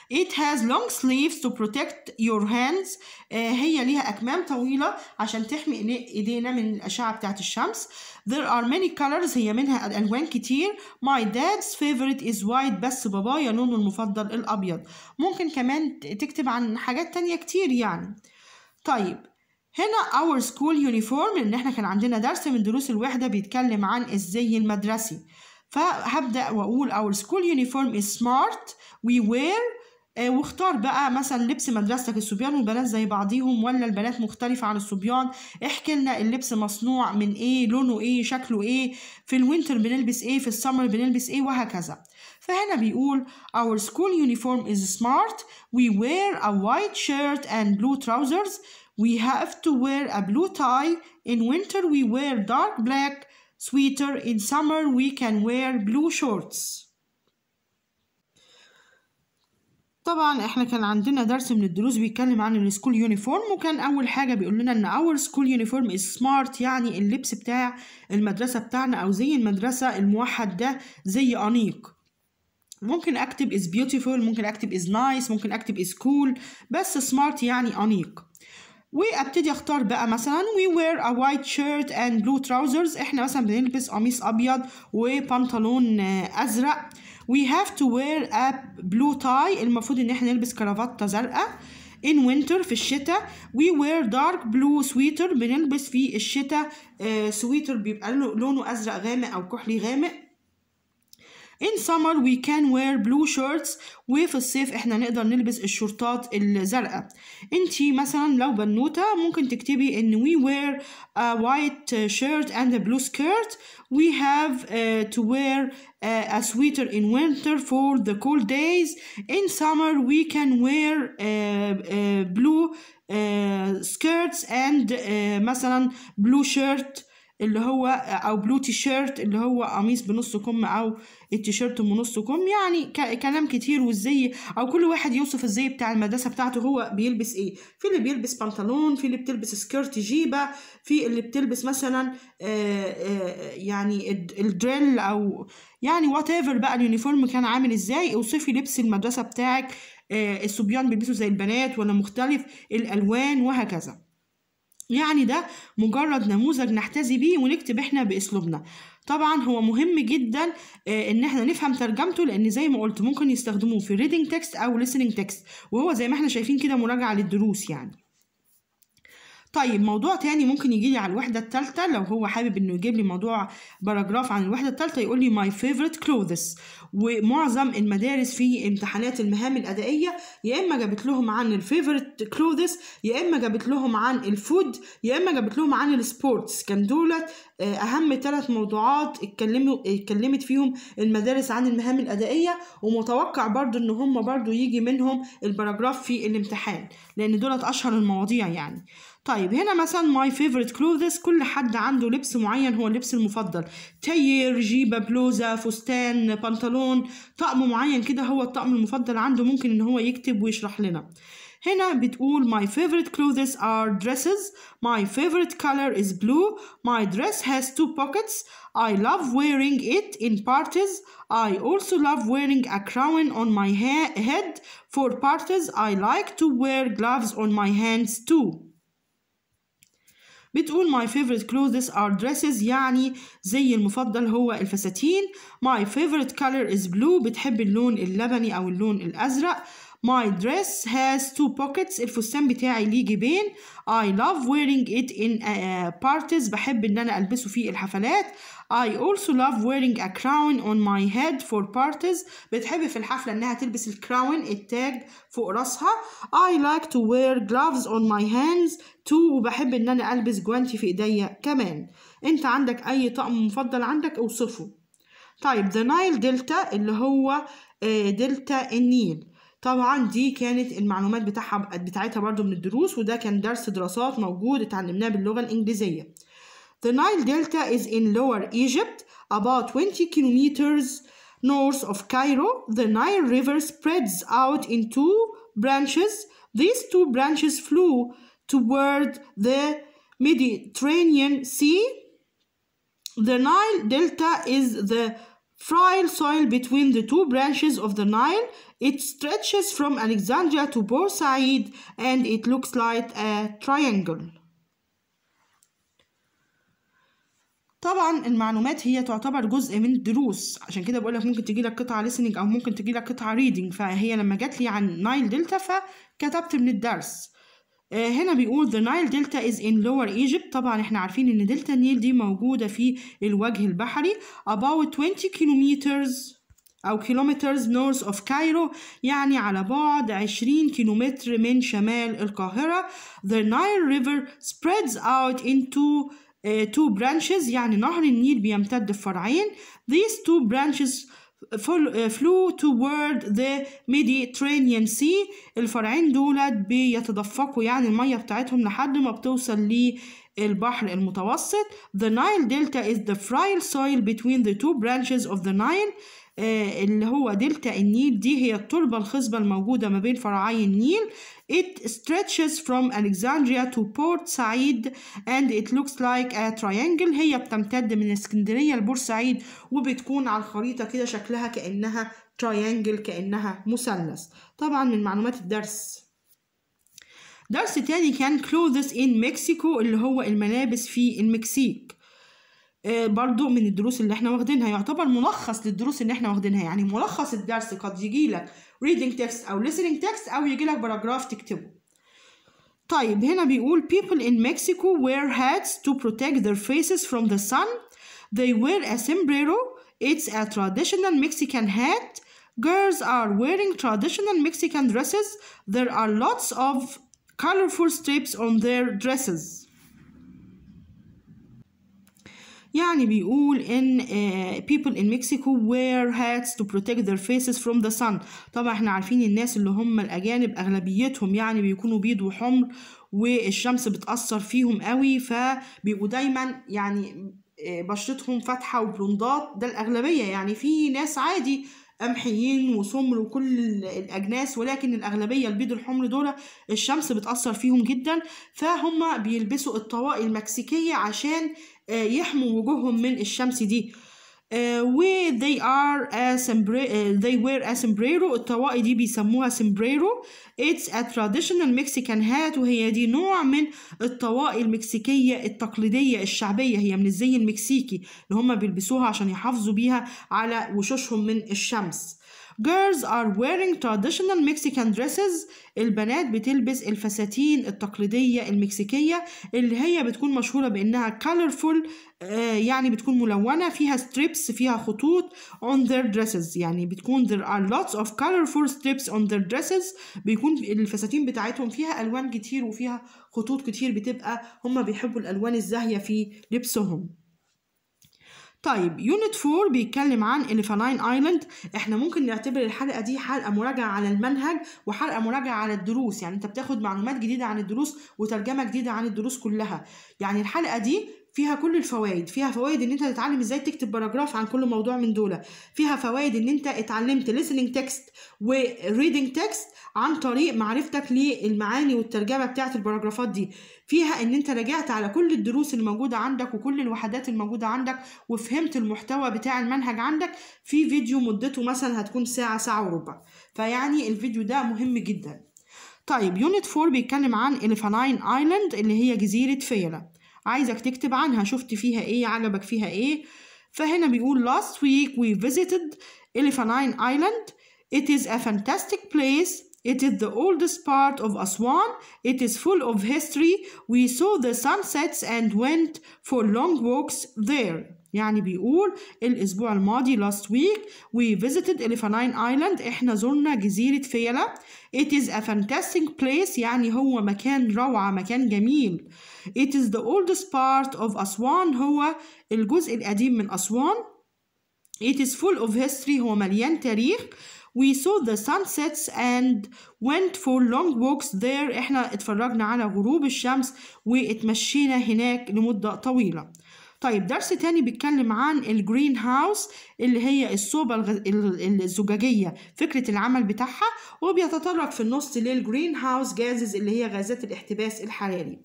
It has long sleeves to protect your hands آه، هي ليها أكمام طويلة عشان تحمي إيدينا من الأشعة بتاعة الشمس There are many colors هي منها ألوان كتير My dad's favorite is white بس بابايا لونه المفضل الأبيض ممكن كمان تكتب عن حاجات تانية كتير يعني طيب هنا our school uniform لأن احنا كان عندنا درس من دروس الوحدة بيتكلم عن الزي المدرسي فهبدأ وأقول our school uniform is smart we wear آه، واختار بقى مثلا لبس مدرستك الصبيان والبنات زي بعضيهم ولا البنات مختلفة عن الصبيان احكي لنا اللبس مصنوع من ايه لونه ايه شكله ايه في الوينتر بنلبس ايه في السمر بنلبس ايه وهكذا فهنا بيقول our school uniform is smart we wear a white shirt and blue trousers we have to wear a blue tie in winter we wear dark black sweater in summer we can wear blue shorts طبعا احنا كان عندنا درس من الدروس بيتكلم عن السكول يونيفورم وكان اول حاجه بيقول لنا ان اور سكول يونيفورم از سمارت يعني اللبس بتاع المدرسه بتاعنا او زي المدرسه الموحد ده زي انيق ممكن اكتب از بيوتيفول ممكن اكتب از نايس nice, ممكن اكتب از كول cool, بس سمارت يعني انيق وابتدي اختار بقى مثلا we wear a white shirt and blue trousers احنا مثلا بنلبس قميص ابيض وبنطلون ازرق we have to wear a blue tie المفروض ان احنا نلبس كرافتة زرقاء in winter في الشتاء we wear dark blue sweater بنلبس في الشتاء سويتر آه، بيبقى لونه ازرق غامق او كحلي غامق in summer we can wear blue shirts وفي الصيف احنا نقدر نلبس الشورتات الزرقاء انتي مثلا لو بنوتة ممكن تكتبي ان we wear a white shirt and a blue skirt we have uh, to wear uh, a sweater in winter for the cold days in summer we can wear uh, uh, blue uh, skirts and uh, مثلا blue shirt اللي هو او بلو تي شيرت اللي هو قميص بنص كم او التيشيرت بنص كم يعني كلام كتير والزي او كل واحد يوصف الزي بتاع المدرسه بتاعته هو بيلبس ايه في اللي بيلبس بنطلون في اللي بتلبس سكيرت جيبه في اللي بتلبس مثلا آآ آه، آآ آه، يعني الدريل او يعني وات ايفر بقى اليونيفورم كان عامل ازاي اوصفي لبس المدرسه بتاعك آه، الصبيان بيلبسوا زي البنات ولا مختلف الالوان وهكذا يعني ده مجرد نموذج نحتذي بيه ونكتب احنا باسلوبنا طبعا هو مهم جدا آه، ان احنا نفهم ترجمته لان زي ما قلت ممكن يستخدموه في reading text او listening text وهو زي ما احنا شايفين كده مراجعه للدروس يعني طيب موضوع تاني ممكن يجي لي على الوحدة التالتة لو هو حابب انه يجيب لي موضوع باراجراف عن الوحدة التالتة يقول لي my favorite clothes ومعظم المدارس في امتحانات المهام الأدائية يا إما جابت لهم عن الفيفرت كلوذس يا إما جابت لهم عن الفود يا إما جابت لهم عن السبورتس كان دولت آه، أهم ثلاث موضوعات اتكلموا اتكلمت فيهم المدارس عن المهام الأدائية ومتوقع برضو إن هم برضو يجي منهم الباراجراف في الامتحان لأن دولت أشهر المواضيع يعني طيب هنا مثلا ماي فيفورت كلوذز كل حد عنده لبس معين هو اللبس المفضل تاير جيبه بلوزه فستان بنطلون طقم معين كده هو الطقم المفضل عنده ممكن ان هو يكتب ويشرح لنا هنا بتقول my favorite clothes are dresses my favorite color is blue my dress has two pockets I love wearing it in parties I also love wearing a crown on my head for parties I like to wear gloves on my hands too بتقول my favorite clothes are dresses يعني زي المفضل هو الفساتين my favorite color is blue بتحب اللون اللبني أو اللون الأزرق My dress has two pockets الفستان بتاعي ليه جيبين I love wearing it in uh, uh, parties بحب ان انا البسه في الحفلات I also love wearing a crown on my head for parties بتحب في الحفلة انها تلبس الكراون التاج فوق راسها I like to wear gloves on my hands too وبحب ان انا البس جوانتي في ايديا كمان انت عندك اي طقم مفضل عندك اوصفه طيب the Nile Delta اللي هو دلتا آه، النيل طبعا دي كانت المعلومات بتاعها بتاعتها برضو من الدروس وده كان درس دراسات موجود اتعلمناه باللغة الإنجليزية The Nile Delta is in Lower Egypt about 20 kilometers north of Cairo. The Nile River spreads out in two branches. These two branches flow toward the Mediterranean Sea. The Nile Delta is the Fertile soil between the two branches of the Nile. It stretches from Alexandria to Port Said and it looks like a triangle. طبعا المعلومات هي تعتبر جزء من الدروس عشان كده بقولك ممكن تجيلك قطعة listening أو ممكن تجيلك قطعة reading فهي لما جات لي عن نايل دلتا فكتبت من الدرس آه، هنا بيقول the Nile Delta is in Lower Egypt طبعا احنا عارفين ان دلتا النيل دي موجودة في الوجه البحري about 20 kilometers أو كيلومترز نورث أوف كايرو يعني على بعد 20 كيلومتر من شمال القاهرة The Nile River spreads out into uh, two branches يعني نهر النيل بيمتد في فرعين These two branches flew toward the Mediterranean Sea الفرعين دولت بيتدفقوا يعني المية بتاعتهم لحد ما بتوصل للبحر المتوسط The Nile Delta is the fertile soil between the two branches of the Nile آه، اللي هو دلتا النيل دي هي التربة الخصبة الموجودة ما بين فرعي النيل It stretches from Alexandria to Port Said and it looks like a triangle هي بتمتد من اسكندرية لبورسعيد وبتكون على الخريطة كده شكلها كأنها triangle كأنها مثلث طبعا من معلومات الدرس درس تاني كان clothes in Mexico اللي هو الملابس في المكسيك برضو من الدروس اللي احنا واخدينها يعتبر ملخص للدروس اللي احنا واخدينها يعني ملخص الدرس قد يجي لك reading text او listening text او يجي لك باراجراف تكتبه طيب هنا بيقول people in Mexico wear hats to protect their faces from the sun they wear a sombrero it's a traditional Mexican hat girls are wearing traditional Mexican dresses there are lots of colorful stripes on their dresses يعني بيقول ان آه، people in Mexico wear hats to protect their faces from the sun طبعا احنا عارفين الناس اللي هم الاجانب اغلبيتهم يعني بيكونوا بيض وحمر والشمس بتأثر فيهم قوي فبيبقوا دايما يعني آه، بشرتهم فاتحة وبلوندات ده الأغلبية يعني في ناس عادي قمحيين وسمر وكل الاجناس ولكن الاغلبيه البيض الحمر دول الشمس بتاثر فيهم جدا فهم بيلبسوا الطواقي المكسيكيه عشان آه، يحموا وجوههم من الشمس دي و uh, they are a sombrero uh, they wear a sombrero الطواقي دي بيسموها sombrero it's a traditional Mexican hat وهي دي نوع من الطواقي المكسيكية التقليدية الشعبية هي من الزي المكسيكي اللي هم بيلبسوها عشان يحافظوا بيها على وشوشهم من الشمس Girls are wearing traditional Mexican dresses البنات بتلبس الفساتين التقليدية المكسيكية اللي هي بتكون مشهورة بأنها colorful آه، يعني بتكون ملونة فيها strips فيها خطوط on their dresses يعني بتكون there are lots of colorful strips on their dresses بيكون الفساتين بتاعتهم فيها ألوان كتير وفيها خطوط كتير بتبقى هما بيحبوا الألوان الزاهية في لبسهم طيب يونت 4 بيتكلم عن اليفاناين ايلاند احنا ممكن نعتبر الحلقه دي حلقه مراجعه على المنهج وحلقه مراجعه على الدروس يعني انت بتاخد معلومات جديده عن الدروس وترجمه جديده عن الدروس كلها يعني الحلقه دي فيها كل الفوائد فيها فوائد ان انت تتعلم ازاي تكتب باراجراف عن كل موضوع من دول فيها فوائد ان انت اتعلمت listening text وريدنج تكست عن طريق معرفتك للمعاني والترجمه بتاعه الباراجرافات دي فيها ان انت راجعت على كل الدروس الموجوده عندك وكل الوحدات الموجوده عندك وفهمت المحتوى بتاع المنهج عندك في فيديو مدته مثلا هتكون ساعه ساعه وربع فيعني الفيديو ده مهم جدا طيب يونت 4 بيتكلم عن الفاناين ايلاند اللي هي جزيره فيلا عايزك تكتب عنها شفت فيها ايه عجبك فيها ايه فهنا بيقول last week we visited Elephantine Island it is a fantastic place It is the oldest part of Aswan. It is full of history. We saw the sunsets and went for long walks there. يعني بيقول الأسبوع الماضي last week we visited Elephantine Island إحنا زرنا جزيرة فيلا it is a fantastic place يعني هو مكان روعة مكان جميل it is the oldest part of أسوان هو الجزء القديم من أسوان it is full of history هو مليان تاريخ We saw the sunsets and went for long walks there. احنا اتفرجنا على غروب الشمس واتمشينا هناك لمدة طويلة. طيب درس تاني بيتكلم عن الجرين هاوس اللي هي الصوبة الزجاجية فكرة العمل بتاعها وبيتطرق في النص للجرين هاوس جازز اللي هي غازات الاحتباس الحراري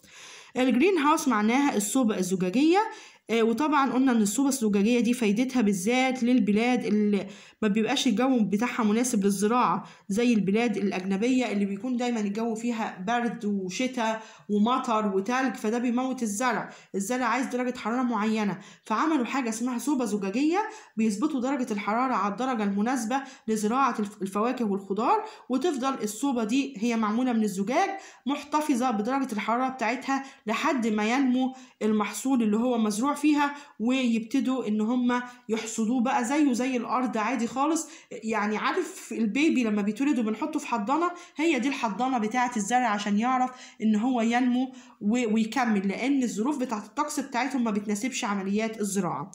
الجرين هاوس معناها الصوبة الزجاجية آه، وطبعا قلنا ان الصوبة الزجاجية دي فايدتها بالذات للبلاد اللي ما بيبقاش الجو بتاعها مناسب للزراعة زي البلاد الأجنبية اللي بيكون دايما الجو فيها برد وشتاء ومطر وتلج فده بيموت الزرع الزرع عايز درجة حرارة معينة فعملوا حاجة اسمها صوبة زجاجية بيظبطوا درجة الحرارة على الدرجة المناسبة لزراعة الفواكه والخضار وتفضل الصوبة دي هي معمولة من الزجاج محتفظة بدرجة الحرارة بتاعتها لحد ما ينمو المحصول اللي هو مزروع فيها ويبتدوا ان هم يحصدوه بقى زيه زي الارض عادي خالص يعني عارف البيبي لما بيتولد وبنحطه في حضانه هي دي الحضانه بتاعه الزرع عشان يعرف ان هو ينمو ويكمل لان الظروف بتاعه الطقس بتاعتهم ما بتناسبش عمليات الزراعه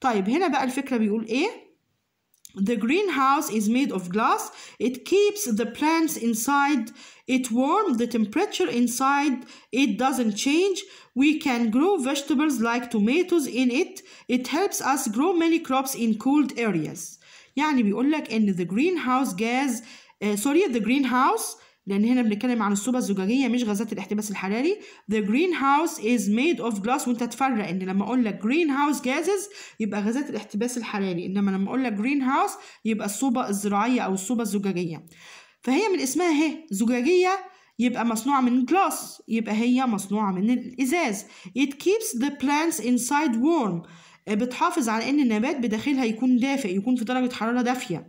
طيب هنا بقى الفكره بيقول ايه The greenhouse is made of glass. It keeps the plants inside it warm. The temperature inside it doesn't change. We can grow vegetables like tomatoes in it. It helps us grow many crops in cold areas. يعني بيقول لك ان ذا جرين هاوس جاز سوري ذا جرين هاوس لان هنا بنتكلم عن الصوبه الزجاجيه مش غازات الاحتباس الحراري the greenhouse is made of glass وانت تفرق ان لما اقول لك greenhouse gases يبقى غازات الاحتباس الحراري انما لما اقول لك greenhouse يبقى الصوبه الزراعيه او الصوبه الزجاجيه فهي من اسمها اهي زجاجيه يبقى مصنوعه من جلاس يبقى هي مصنوعه من الازاز it keeps the plants inside warm آه، بتحافظ على ان النبات بداخلها يكون دافئ يكون في درجه حراره دافيه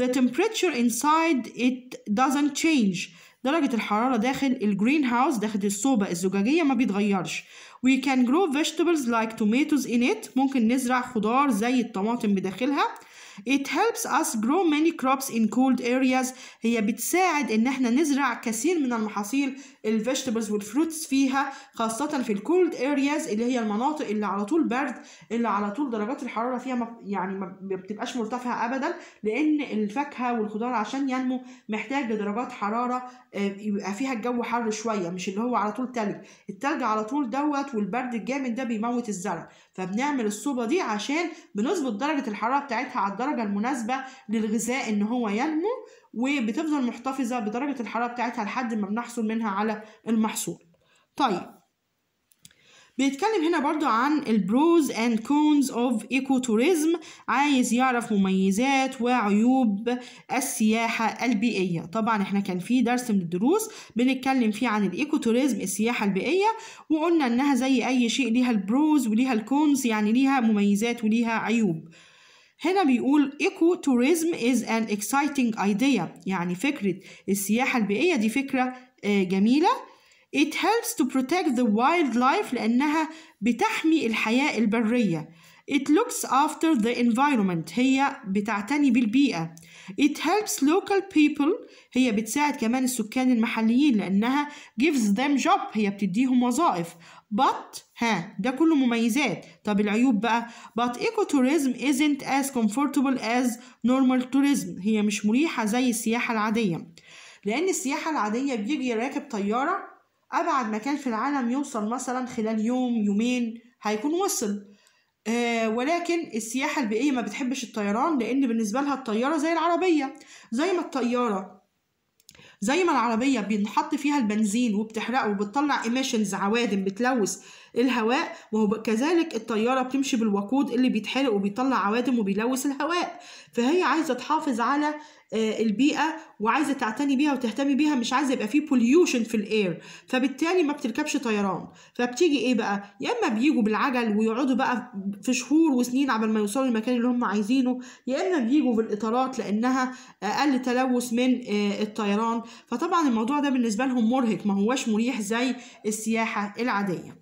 the temperature inside it doesn't change درجة الحرارة داخل الجرين هاوس داخل الصوبة الزجاجية ما بيتغيرش we can grow vegetables like tomatoes in it ممكن نزرع خضار زي الطماطم بداخلها It helps us grow many crops in cold areas هي بتساعد ان احنا نزرع كثير من المحاصيل وال والفروتس فيها خاصة في الكولد areas اللي هي المناطق اللي على طول برد اللي على طول درجات الحرارة فيها ما يعني ما بتبقاش مرتفعة ابدا لان الفاكهة والخضار عشان ينمو محتاج لدرجات حرارة آه، يبقى فيها الجو حر شوية مش اللي هو على طول تلج التلج على طول دوت والبرد الجامد ده بيموت الزرع فبنعمل الصوبة دي عشان بنظبط درجة الحرارة بتاعتها على الدرجة المناسبة للغذاء إن هو ينمو وبتفضل محتفظة بدرجة الحرارة بتاعتها لحد ما بنحصل منها على المحصول طيب بيتكلم هنا برضو عن البروز اند كونز اوف ايكو توريزم عايز يعرف مميزات وعيوب السياحة البيئية طبعا احنا كان في درس من الدروس بنتكلم فيه عن الايكو توريزم السياحة البيئية وقلنا انها زي اي شيء ليها البروز وليها الكونز يعني ليها مميزات وليها عيوب هنا بيقول ايكو توريزم از ان اكسايتنج ايديا يعني فكره السياحه البيئيه دي فكره آه، جميله It helps to protect the wildlife لأنها بتحمي الحياة البرية. It looks after the environment هي بتعتني بالبيئة. It helps local people هي بتساعد كمان السكان المحليين لأنها gives them job هي بتديهم وظائف. But ها ده كله مميزات طب العيوب بقى but ecotourism isn't as comfortable as normal tourism هي مش مريحة زي السياحة العادية لأن السياحة العادية بيجي راكب طيارة أبعد مكان في العالم يوصل مثلا خلال يوم يومين هيكون وصل آه ولكن السياحة البيئية ما بتحبش الطيران لأن بالنسبة لها الطيارة زي العربية زي ما الطيارة زي ما العربية بينحط فيها البنزين وبتحرقه وبتطلع ايميشنز عوادم بتلوث الهواء وهو كذلك الطيارة بتمشي بالوقود اللي بيتحرق وبيطلع عوادم وبيلوث الهواء فهي عايزة تحافظ على آه، البيئه وعايزه تعتني بيها وتهتمي بيها مش عايزه يبقى فيه بوليوشن في الاير فبالتالي ما بتركبش طيران فبتيجي ايه بقى يا اما بيجوا بالعجل ويقعدوا بقى في شهور وسنين قبل ما يوصلوا المكان اللي هم عايزينه يا اما بيجوا بالاطارات لانها اقل تلوث من آه، الطيران فطبعا الموضوع ده بالنسبه لهم مرهق ما هواش مريح زي السياحه العاديه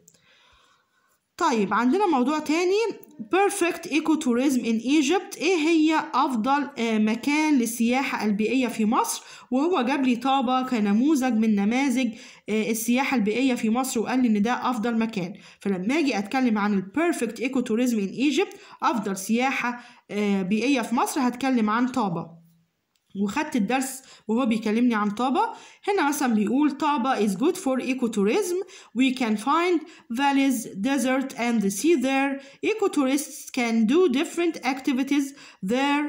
طيب عندنا موضوع تاني بيرفكت ايكو توريزم ان ايجيبت ايه هي افضل آه، مكان للسياحه البيئيه في مصر وهو جاب لي طابه كنموذج من نماذج آه، السياحه البيئيه في مصر وقال لي ان ده افضل مكان فلما اجي اتكلم عن البيرفكت ايكو توريزم ان ايجيبت افضل سياحه آه، بيئيه في مصر هتكلم عن طابه وخدت الدرس وهو بيكلمني عن طابة هنا مثلا بيقول طابة is good for ecotourism we can find valleys desert and the sea there ecotourists can do different activities there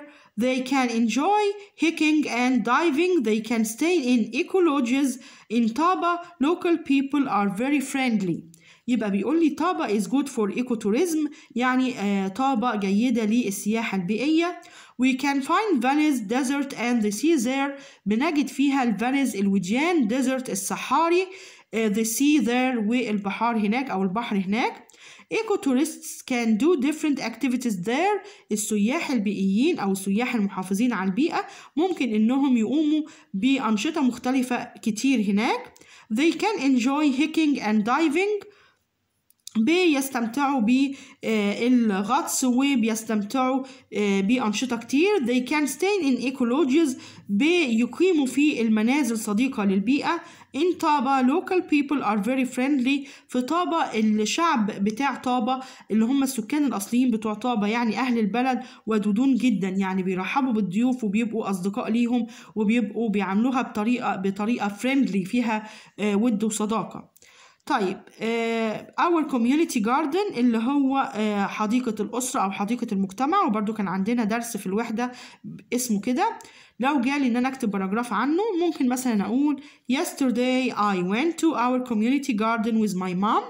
They can enjoy hiking and diving. They can stay in ecologies In Taba, local people are very friendly. يبقى بيقول لي طابة is good for ecotourism يعني طابة جيدة للسياحة البيئية we can find Venice desert and the sea there بنجد فيها الفانيز الوديان desert الصحاري uh, the sea there والبحار هناك أو البحر هناك ecotourists can do different activities there السياح البيئيين أو السياح المحافظين على البيئة ممكن إنهم يقوموا بأنشطة مختلفة كتير هناك they can enjoy hiking and diving بيستمتعوا بالغطس آه، وبيستمتعوا آه، بأنشطة كتير they can stay in ecologies بيقيموا في المنازل صديقة للبيئة in طابة local people are very friendly في طابة الشعب بتاع طابة اللي هم السكان الأصليين بتوع طابة يعني أهل البلد ودودون جدا يعني بيرحبوا بالضيوف وبيبقوا أصدقاء ليهم وبيبقوا بيعاملوها بطريقة بطريقة friendly فيها آه، ود وصداقة طيب our community garden اللي هو حديقة الأسرة او حديقة المجتمع وبرده كان عندنا درس في الوحدة اسمه كده لو جالي ان انا اكتب باراجراف عنه ممكن مثلا اقول yesterday I went to our community garden with my mom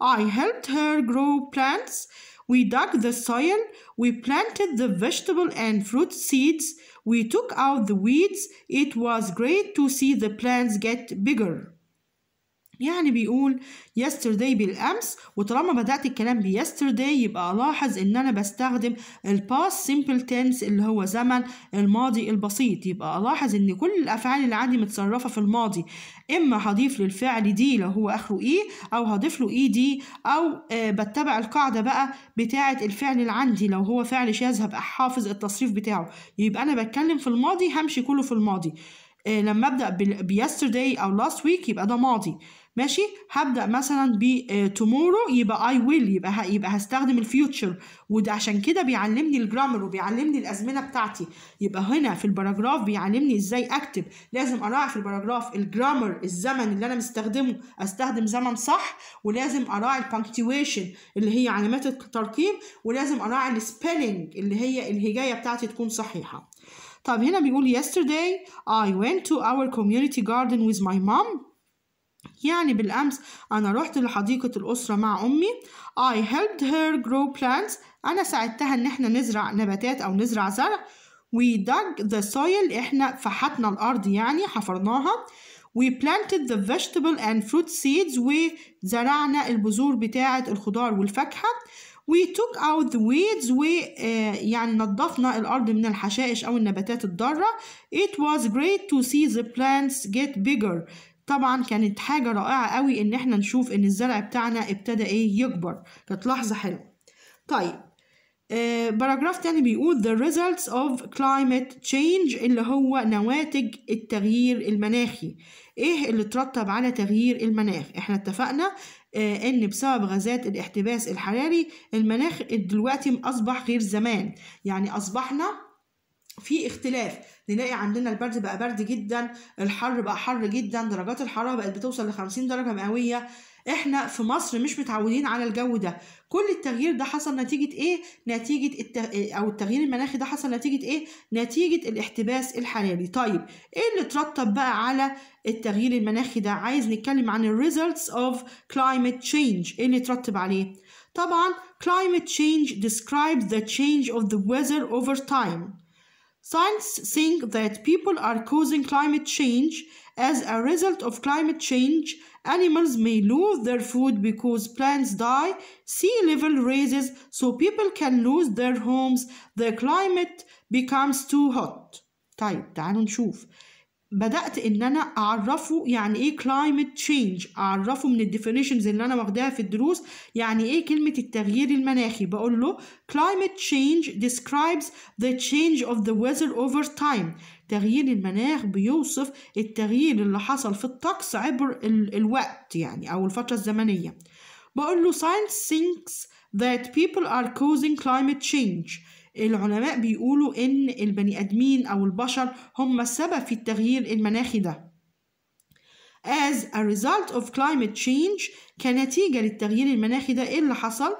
I helped her grow plants we dug the soil we planted the vegetable and fruit seeds we took out the weeds it was great to see the plants get bigger يعني بيقول yesterday بالأمس وطالما بدأت الكلام ب yesterday يبقى ألاحظ إن أنا بستخدم ال past simple tense اللي هو زمن الماضي البسيط يبقى ألاحظ إن كل الأفعال اللي عندي متصرفة في الماضي إما هضيف للفعل دي لو هو آخره إيه أو هضيف له إيه e دي أو آه بتبع القاعدة بقى بتاعة الفعل اللي عندي لو هو فعل شاذ هبقى حافظ التصريف بتاعه يبقى أنا بتكلم في الماضي همشي كله في الماضي آه لما أبدأ بيسترداي أو last week يبقى ده ماضي ماشي هبدا مثلا ب آه، tomorrow يبقى اي ويل يبقى يبقى هستخدم الفيوتشر وده عشان كده بيعلمني الجرامر وبيعلمني الازمنه بتاعتي يبقى هنا في الباراجراف بيعلمني ازاي اكتب لازم اراعي في الباراجراف الجرامر الزمن اللي انا مستخدمه استخدم زمن صح ولازم اراعي البانكتويشن اللي هي علامات الترقيم ولازم اراعي السبيلنج اللي هي الهجايه بتاعتي تكون صحيحه طب هنا بيقول yesterday I went to our community garden with my mom يعني بالأمس أنا رحت لحديقة الأسرة مع أمي I helped her grow plants أنا ساعدتها إن إحنا نزرع نباتات أو نزرع زرع We dug the soil إحنا فحتنا الأرض يعني حفرناها We planted the vegetable and fruit seeds وزرعنا البذور بتاعة الخضار والفاكهة We took out the weeds و آه، يعني نظفنا الأرض من الحشائش أو النباتات الضارة It was great to see the plants get bigger طبعا كانت حاجة رائعة قوي ان احنا نشوف ان الزرع بتاعنا ابتدى ايه يكبر كانت لحظة حلوة طيب آه، باراجراف تاني بيقول the results of climate change اللي هو نواتج التغيير المناخي ايه اللي اترتب على تغيير المناخ احنا اتفقنا آه، ان بسبب غازات الاحتباس الحراري المناخ دلوقتي اصبح غير زمان يعني اصبحنا في اختلاف نلاقي عندنا البرد بقى برد جدا الحر بقى حر جدا درجات الحراره بقت بتوصل ل 50 درجه مئويه احنا في مصر مش متعودين على الجو ده كل التغيير ده حصل نتيجه ايه نتيجه التغ... او التغيير المناخي ده حصل نتيجه ايه نتيجه الاحتباس الحراري طيب ايه اللي اترتب بقى على التغيير المناخي ده عايز نتكلم عن الريزلتس اوف كلايمت تشينج ايه اللي اترتب عليه طبعا climate change describes the change of the weather over time Scientists think that people are causing climate change. As a result of climate change, animals may lose their food because plants die, sea level raises, so people can lose their homes, the climate becomes too hot. طيب تعالوا نشوف بدات ان انا اعرفه يعني ايه climate change اعرفه من الديفينيشنز اللي انا واخداها في الدروس يعني ايه كلمه التغيير المناخي بقول له climate change describes the change of the weather over time تغيير المناخ بيوصف التغيير اللي حصل في الطقس عبر ال الوقت يعني او الفتره الزمنيه بقول له science thinks that people are causing climate change العلماء بيقولوا إن البني آدمين أو البشر هم السبب في التغيير المناخي ده as a result of climate change كنتيجة للتغيير المناخي ده إيه اللي حصل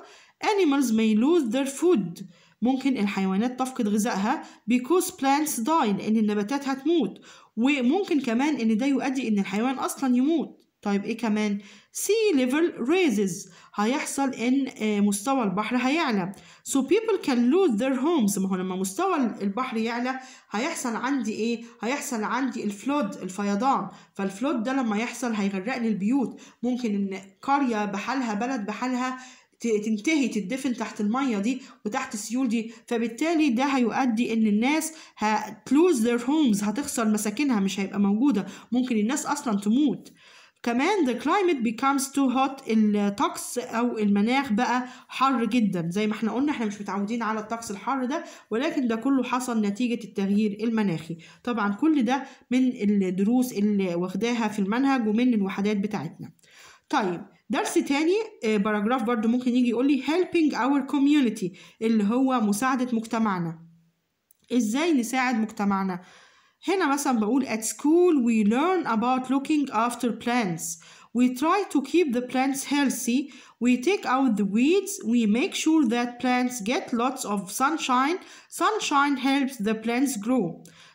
animals may lose their food ممكن الحيوانات تفقد غذائها because plants die لأن النباتات هتموت وممكن كمان إن ده يؤدي إن الحيوان أصلا يموت طيب ايه كمان سي ليفل ريزز هيحصل ان آه، مستوى البحر هيعلى so people can lose their homes ما هو لما مستوى البحر يعلى هيحصل عندي ايه هيحصل عندي الفلود الفيضان فالفلود ده لما يحصل هيغرق لي البيوت ممكن ان قرية بحالها بلد بحالها تنتهي تدفن تحت الميه دي وتحت السيول دي فبالتالي ده هيؤدي ان الناس هتلوز ذير هومز هتخسر مساكنها مش هيبقى موجوده ممكن الناس اصلا تموت كمان the climate becomes too hot الطقس او المناخ بقى حر جدا زي ما احنا قلنا احنا مش متعودين على الطقس الحر ده ولكن ده كله حصل نتيجة التغيير المناخي طبعا كل ده من الدروس اللي واخداها في المنهج ومن الوحدات بتاعتنا طيب درس تاني باراجراف آه، برضو ممكن يجي يقول لي helping our community اللي هو مساعدة مجتمعنا ازاي نساعد مجتمعنا هنا مثلا بقول at school we learn about looking after plants we try to keep the plants healthy we take out the weeds we make sure that plants get lots of sunshine sunshine helps the plants grow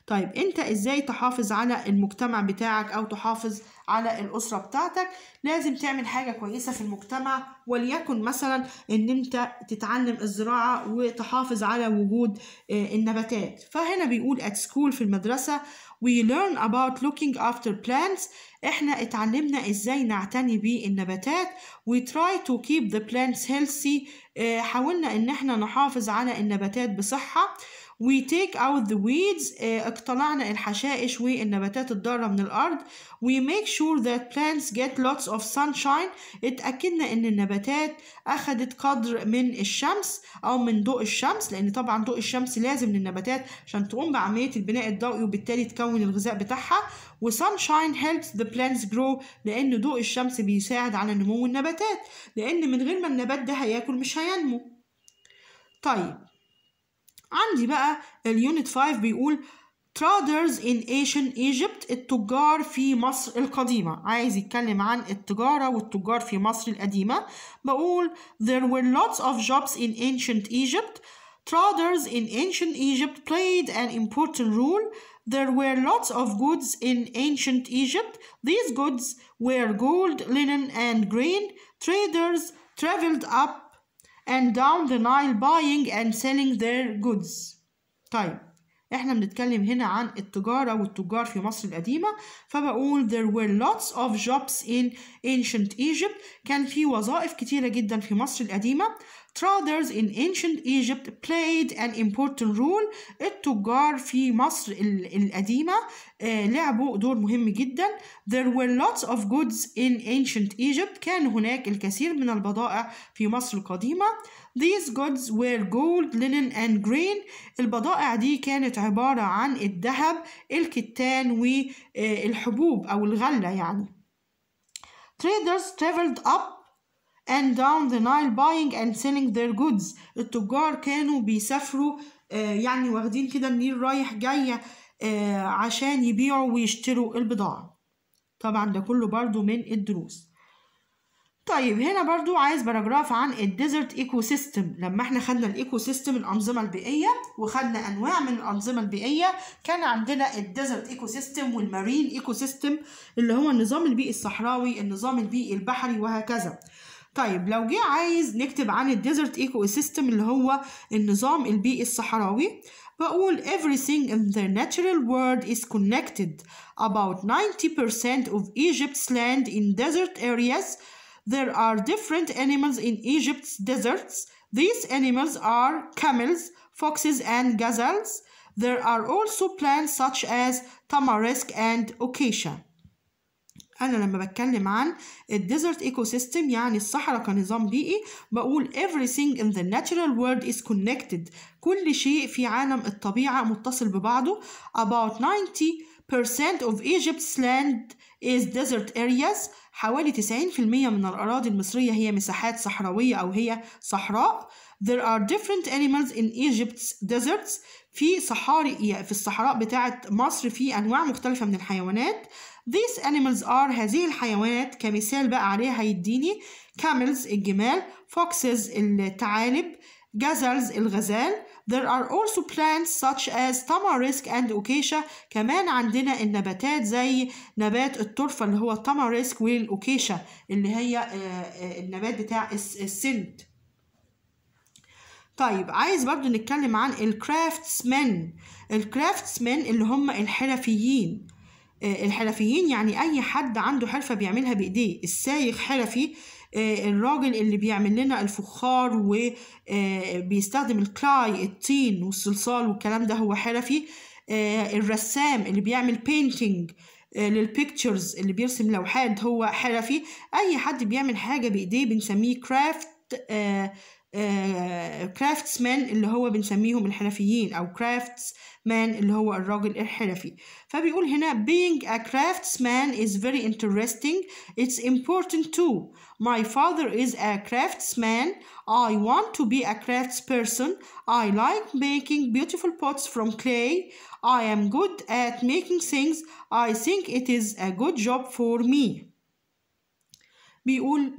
طيب انت ازاي تحافظ على المجتمع بتاعك او تحافظ على الاسره بتاعتك لازم تعمل حاجه كويسه في المجتمع وليكن مثلا ان انت تتعلم الزراعه وتحافظ على وجود آه، النباتات فهنا بيقول at school في المدرسه we learn about looking after plants احنا اتعلمنا ازاي نعتني بالنباتات we try to keep the plants healthy آه، حاولنا ان احنا نحافظ على النباتات بصحه we take out the weeds uh, اقتلعنا الحشائش والنباتات الضارة من الأرض we make sure that plants get lots of sunshine اتأكدنا إن النباتات أخدت قدر من الشمس أو من ضوء الشمس لأن طبعا ضوء الشمس لازم للنباتات عشان تقوم بعملية البناء الضوئي وبالتالي تكون الغذاء بتاعها و sunshine helps the plants grow لأن ضوء الشمس بيساعد على نمو النباتات لأن من غير ما النبات ده هياكل مش هينمو طيب عندي بقى اليونت 5 بيقول traders in ancient Egypt التجار في مصر القديمة عايز يتكلم عن التجارة والتجار في مصر القديمة بقول there were lots of jobs in ancient Egypt traders in ancient Egypt played an important role there were lots of goods in ancient Egypt these goods were gold linen and grain traders traveled up and down the Nile buying and selling their goods طيب احنا بنتكلم هنا عن التجارة والتجار في مصر القديمة فبقول there were lots of jobs in ancient Egypt كان في وظائف كتيرة جدا في مصر القديمة traders in ancient Egypt played an important role التجار في مصر القديمة لعبوا دور مهم جدا there were lots of goods in ancient Egypt كان هناك الكثير من البضائع في مصر القديمة these goods were gold linen and grain البضائع دي كانت عبارة عن الذهب الكتان والحبوب أو الغلة يعني traders traveled up and down the Nile buying and selling their goods التجار كانوا بيسافروا آه، يعني واخدين كده النيل رايح جاية آه، عشان يبيعوا ويشتروا البضاعة طبعا ده كله برضو من الدروس طيب هنا برضو عايز باراجراف عن الديزرت ايكو سيستم لما احنا خدنا الايكو سيستم الانظمه البيئيه وخدنا انواع من الانظمه البيئيه كان عندنا الديزرت ايكو سيستم والمارين ايكو سيستم اللي هو النظام البيئي الصحراوي النظام البيئي البحري وهكذا طيب لو جه عايز نكتب عن الديزرت ايكو سيستم اللي هو النظام البيئي الصحراوي بقول everything in the natural world is connected about 90% of Egypt's land in desert areas there are different animals in Egypt's deserts these animals are camels foxes and gazelles there are also plants such as tamarisk and acacia انا لما بتكلم عن الديزرت ايكو سيستم يعني الصحراء كنظام بيئي بقول everything in the natural world is connected كل شيء في عالم الطبيعه متصل ببعضه about 90% of Egypt's land is desert areas حوالي 90% من الأراضي المصرية هي مساحات صحراوية أو هي صحراء There are different animals in Egypt's deserts في صحاري في الصحراء بتاعة مصر في أنواع مختلفة من الحيوانات these animals are هذه الحيوانات كمثال بقى عليها هيديني camels الجمال foxes الثعالب gazelles الغزال There are also plants such as tamarisk and acacia كمان عندنا النباتات زي نبات الطرفة اللي هو tamarisk والacacia اللي هي آه، آه، النبات بتاع السنت طيب عايز برضو نتكلم عن الكرافتسمن الكرافتسمن اللي هم الحرفيين آه، الحرفيين يعني اي حد عنده حرفه بيعملها بايديه السايخ حرفي آه، الراجل اللي بيعمل لنا الفخار وبيستخدم آه، الكلاي الطين والصلصال والكلام ده هو حرفي الرسام اللي بيعمل بينتينج للبيكتشرز اللي بيرسم لوحات هو حرفي اي حد بيعمل حاجه بايديه بنسميه كرافت كرافتسمان اللي هو بنسميهم الحرفيين او كرافتس man اللي هو الراجل الحرفي فبيقول هنا being a craftsman is very interesting it's important too my father is a craftsman I want to be a craftsperson I like making beautiful pots from clay I am good at making things I think it is a good job for me بيقول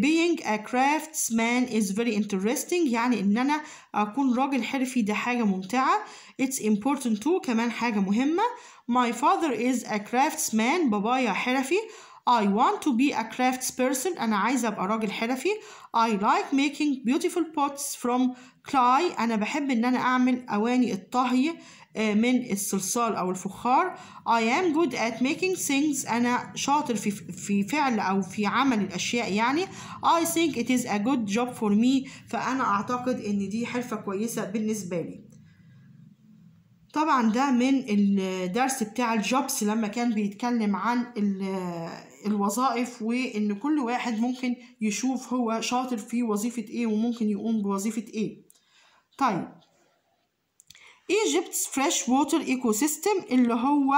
being a craftsman is very interesting يعني ان انا اكون راجل حرفي ده حاجة ممتعة it's important too كمان حاجة مهمة my father is a craftsman بابايا حرفي I want to be a crafts person أنا عايزة أبقى راجل حرفي I like making beautiful pots from clay أنا بحب إن أنا أعمل أواني الطهي آه، من الصلصال أو الفخار I am good at making things أنا شاطر في في فعل أو في عمل الأشياء يعني I think it is a good job for me فأنا أعتقد إن دي حرفة كويسة بالنسبة لي طبعا ده من الدرس بتاع الجوبس لما كان بيتكلم عن الوظائف وان كل واحد ممكن يشوف هو شاطر في وظيفة ايه وممكن يقوم بوظيفة ايه طيب Egypt's ايكو Ecosystem اللي هو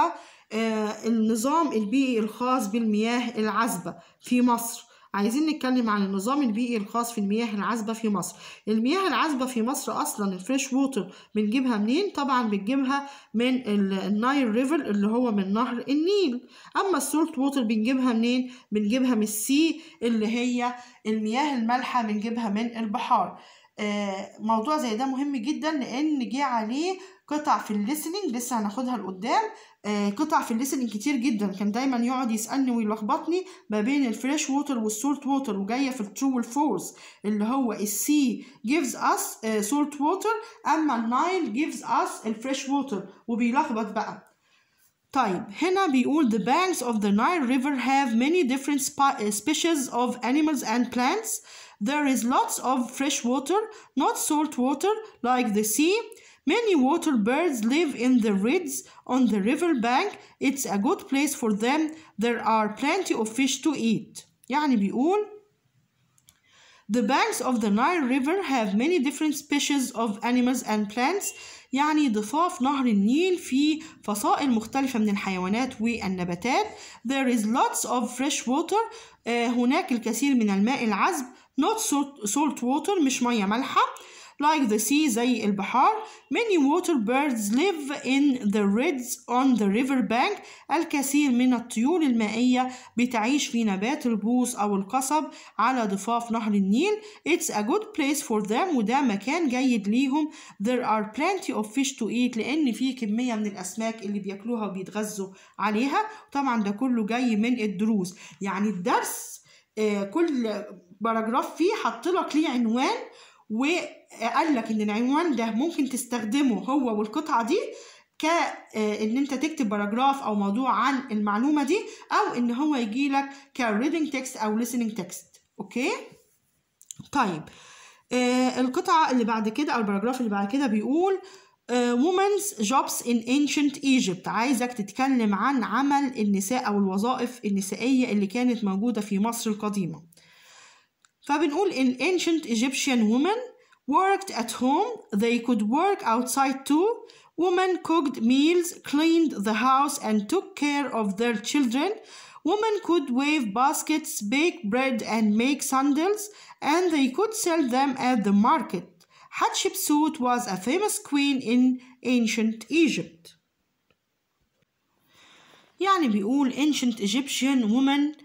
آه، النظام البيئي الخاص بالمياه العذبة في مصر عايزين نتكلم عن النظام البيئي الخاص في المياه العذبة في مصر المياه العذبة في مصر أصلا الفريش ووتر بنجيبها منين طبعا بنجيبها من النايل ريفر اللي هو من نهر النيل أما السولت ووتر بنجيبها منين بنجيبها من السي اللي هي المياه المالحة بنجيبها من البحار آه، موضوع زي ده مهم جدا لان جه عليه قطع في الليسننج لسه هناخدها لقدام آه، قطع في الليسننج كتير جدا كان دايما يقعد يسالني ويلخبطني ما بين الفريش ووتر والسولت ووتر وجايه في الترو والفورس اللي هو السي جيفز اس سولت ووتر اما النايل جيفز اس الفريش ووتر وبيلخبط بقى طيب هنا بيقول the banks of the Nile River have many different species of animals and plants There is lots of fresh water, not salt water like the sea. Many water birds live in the reeds on the river bank. It's a good place for them. There are plenty of fish to eat. يعني بيقول The banks of the Nile River have many different species of animals and plants. يعني ضفاف نهر النيل فيه فصائل مختلفة من الحيوانات والنباتات. There is lots of fresh water. هناك الكثير من الماء العذب. not salt water مش مية مالحة like the sea زي البحار many water birds live in the reeds on the river bank الكثير من الطيور المائية بتعيش في نبات البوص أو القصب على ضفاف نهر النيل it's a good place for them وده مكان جيد ليهم there are plenty of fish to eat لأن في كمية من الأسماك اللي بياكلوها وبيتغذوا عليها طبعا ده كله جاي من الدروس يعني الدرس آه، كل باراجراف فيه حط لك ليه عنوان وقال لك ان العنوان ده ممكن تستخدمه هو والقطعه دي كان آه، انت تكتب باراجراف او موضوع عن المعلومه دي او ان هو يجي لك كريدنج تكست او ليسننج تكست اوكي طيب آه القطعه اللي بعد كده او الباراجراف اللي بعد كده بيقول وومنز جوبس ان انشنت ايجيبت عايزك تتكلم عن عمل النساء او الوظائف النسائيه اللي كانت موجوده في مصر القديمه فبنقول in ancient Egyptian women worked at home they could work outside too women cooked meals cleaned the house and took care of their children women could weave baskets bake bread and make sandals and they could sell them at the market Hatshepsut was a famous queen in ancient Egypt يعني بيقول ancient Egyptian women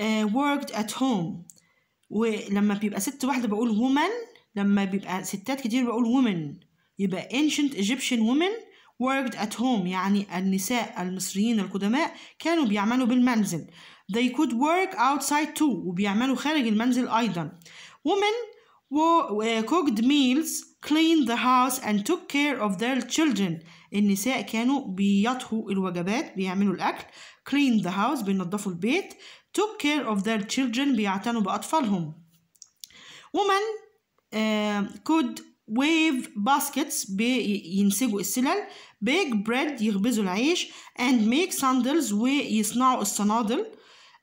uh, worked at home ولما بيبقى ست واحدة بقول وومن لما بيبقى ستات كتير بقول وومن يبقى ancient Egyptian women worked at home يعني النساء المصريين القدماء كانوا بيعملوا بالمنزل they could work outside too وبيعملوا خارج المنزل أيضا women uh, cooked meals cleaned the house and took care of their children النساء كانوا بيطهوا الوجبات بيعملوا الأكل cleaned the house بينظفوا البيت took care of their children بيعتنوا بأطفالهم women uh, could wave baskets بينسجوا السلال bake bread يخبزوا العيش and make sandals ويصنعوا الصنادل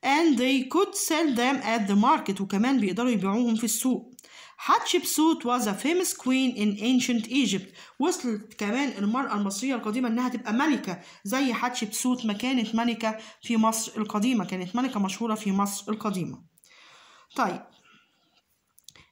and they could sell them at the market وكمان بيقدروا يبيعوهم في السوق حتشبسوت was a famous queen in ancient Egypt وصلت كمان المرأة المصرية القديمة إنها تبقى ملكة زي حتشبسوت ما كانت ملكة في مصر القديمة كانت ملكة مشهورة في مصر القديمة طيب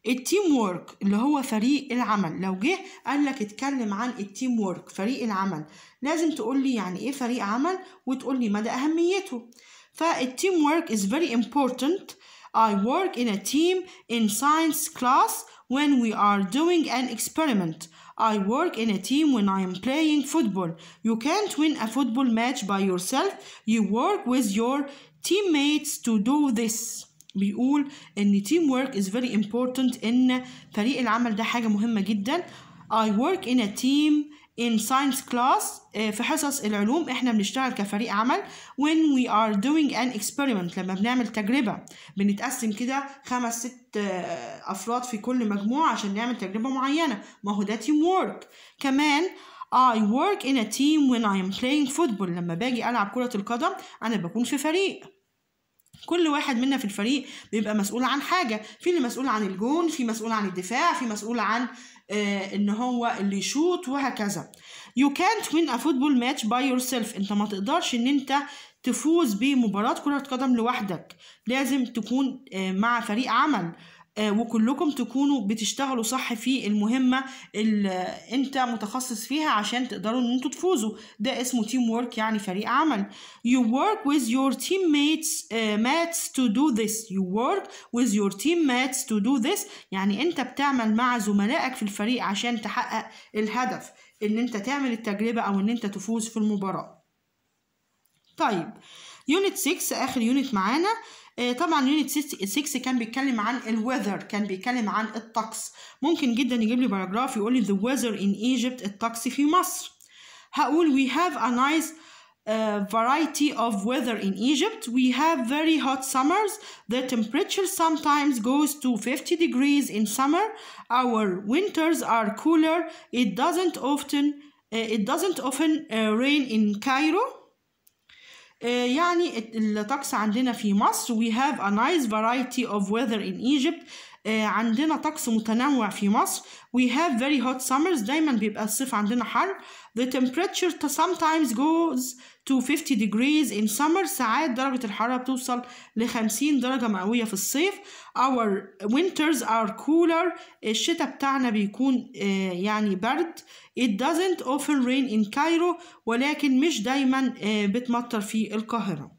التيم وورك اللي هو فريق العمل لو جه قال لك اتكلم عن التيم وورك فريق العمل لازم تقول لي يعني ايه فريق عمل وتقول لي مدى اهميته فالتيم وورك از فيري امبورتنت I work in a team in science class when we are doing an experiment. I work in a team when I am playing football. You can't win a football match by yourself. You work with your teammates to do this. بيقول ان team work is very important ان فريق العمل ده حاجة مهمة جدا. I work in a team in science class eh, في حصص العلوم احنا بنشتغل كفريق عمل when we are doing an experiment لما بنعمل تجربة بنتقسم كده خمس ست آه، افراد في كل مجموعة عشان نعمل تجربة معينة ما هو ده تيم وورك كمان I work in a team when I am playing football لما باجي ألعب كرة القدم أنا بكون في فريق كل واحد منا في الفريق بيبقى مسؤول عن حاجة في اللي مسؤول عن الجون في مسؤول عن الدفاع في مسؤول عن آه، ان هو اللي يشوط وهكذا you can't win a football match by yourself انت ما تقدرش ان انت تفوز بمباراة كرة قدم لوحدك لازم تكون آه، مع فريق عمل آه، وكلكم تكونوا بتشتغلوا صح في المهمة اللي انت متخصص فيها عشان تقدروا ان انتوا تفوزوا ده اسمه تيم وورك يعني فريق عمل you work with your teammates uh, mates to do this you work with your teammates to do this يعني انت بتعمل مع زملائك في الفريق عشان تحقق الهدف ان انت تعمل التجربة او ان انت تفوز في المباراة طيب يونت 6 اخر يونت معانا طبعا يونت 6 كان بيتكلم عن الويذر كان بيتكلم عن الطقس ممكن جدا يجيب لي باراجراف يقول لي the weather in Egypt الطقس في مصر هقول we have a nice Uh, variety of weather in Egypt. We have very hot summers. The temperature sometimes goes to 50 degrees in summer. Our winters are cooler. It doesn't often uh, it doesn't often uh, rain in Cairo. يعني الطقس عندنا في مصر we have a nice variety of weather in Egypt عندنا طقس متنوع في مصر we have very hot summers دايما بيبقى الصيف عندنا حر the temperature sometimes goes to 50 degrees in summer ساعات درجة الحرارة بتوصل ل 50 درجة مئوية في الصيف our winters are cooler الشتاء بتاعنا بيكون آه، يعني برد it doesn't often rain in Cairo ولكن مش دايما آه، بتمطر في القاهرة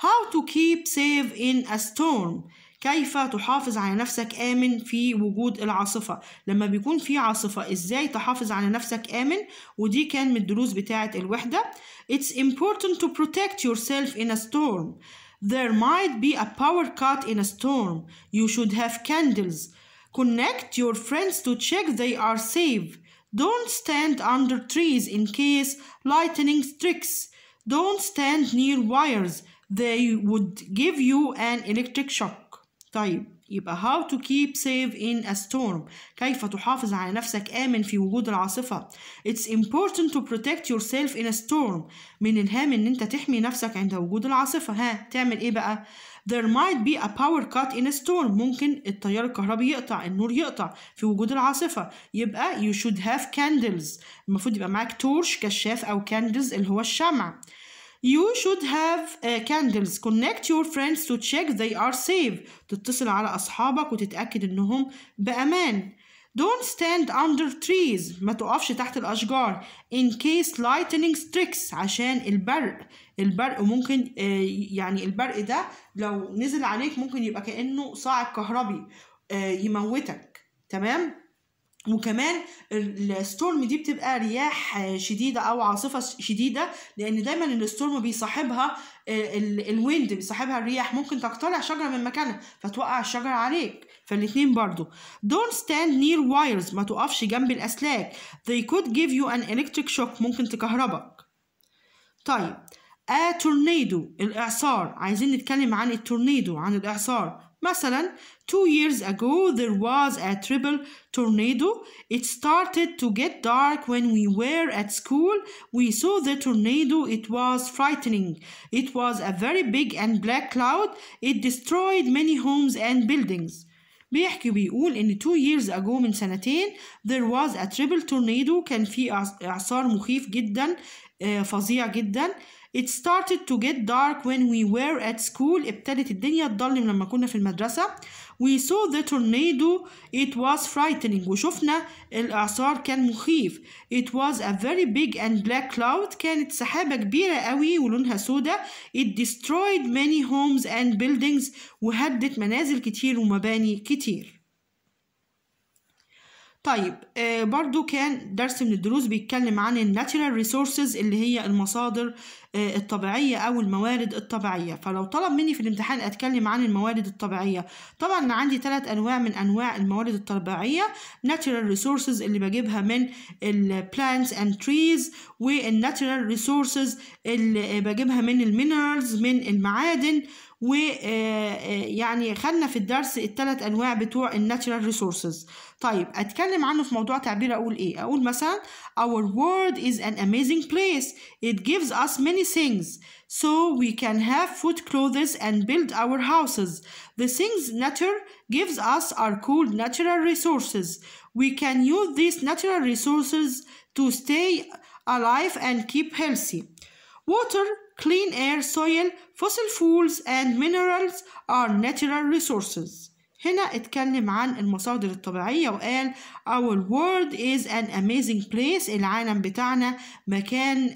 how to keep safe in a storm كيف تحافظ على نفسك آمن في وجود العاصفة لما بيكون في عاصفة إزاي تحافظ على نفسك آمن ودي كان من الدروس بتاعة الوحدة It's important to protect yourself in a storm There might be a power cut in a storm You should have candles Connect your friends to check they are safe Don't stand under trees in case lightning strikes Don't stand near wires they would give you an electric shock طيب يبقى how to keep safe in a storm كيف تحافظ على نفسك آمن في وجود العاصفة It's important to protect yourself in a storm من الهام إن أنت تحمي نفسك عند وجود العاصفة ها تعمل إيه بقى There might be a power cut in a storm ممكن التيار الكهربي يقطع النور يقطع في وجود العاصفة يبقى you should have candles المفروض يبقى معاك تورش كشاف أو candles اللي هو الشمع You should have uh, candles. Connect your friends to check they are safe. تتصل على أصحابك وتتأكد إنهم بأمان. Don't stand under trees. ما تقفش تحت الأشجار. In case lightning strikes. عشان البرق. البرق ممكن uh, يعني البرق ده لو نزل عليك ممكن يبقى كأنه صاعق كهربي uh, آه، يموتك. تمام؟ وكمان الستورم دي بتبقى رياح شديده او عاصفه شديده لان دايما الستورم بيصاحبها آه، الويند بيصاحبها الرياح ممكن تقتلع شجره من مكانها فتوقع الشجره عليك فالاثنين برضو don't stand near wires ما تقفش جنب الاسلاك they could give you an electric shock ممكن تكهربك طيب a آه، tornado الاعصار عايزين نتكلم عن التورنيدو عن الاعصار مثلا two years ago there was a triple tornado. It started to get dark when we were at school. We saw the tornado. It was frightening. It was a very big and black cloud. It destroyed many homes and buildings. بيحكي بيقول ان two years ago من سنتين there was a triple tornado كان في اعصار مخيف جدا فظيع جدا it started to get dark when we were at school ابتدت الدنيا تضلم لما كنا في المدرسة We saw the tornado. It was frightening. وشفنا الإعصار كان مخيف. It was a very big and black cloud. كانت سحابة كبيرة قوي ولونها سودة. It destroyed many homes and buildings. وهدت منازل كتير ومباني كتير. طيب آه، برضو كان درس من الدروس بيتكلم عن الناتشرال ريسورسز اللي هي المصادر آه، الطبيعية أو الموارد الطبيعية فلو طلب مني في الامتحان أتكلم عن الموارد الطبيعية طبعا أنا عندي ثلاث أنواع من أنواع الموارد الطبيعية ناتشرال ريسورسز اللي بجيبها من البلانتس أند تريز والناتشرال ريسورسز اللي بجيبها من المينرالز من المعادن ويعني خدنا في الدرس التلات انواع بتوع الناتشرال ريسورسز طيب اتكلم عنه في موضوع تعبير اقول ايه اقول مثلا our world is an amazing place it gives us many things so we can have food clothes and build our houses the things nature gives us are called natural resources we can use these natural resources to stay alive and keep healthy Water, clean air, soil, fossil fuels and minerals are natural resources. هنا اتكلم عن المصادر الطبيعية وقال our world is an amazing place العالم بتاعنا مكان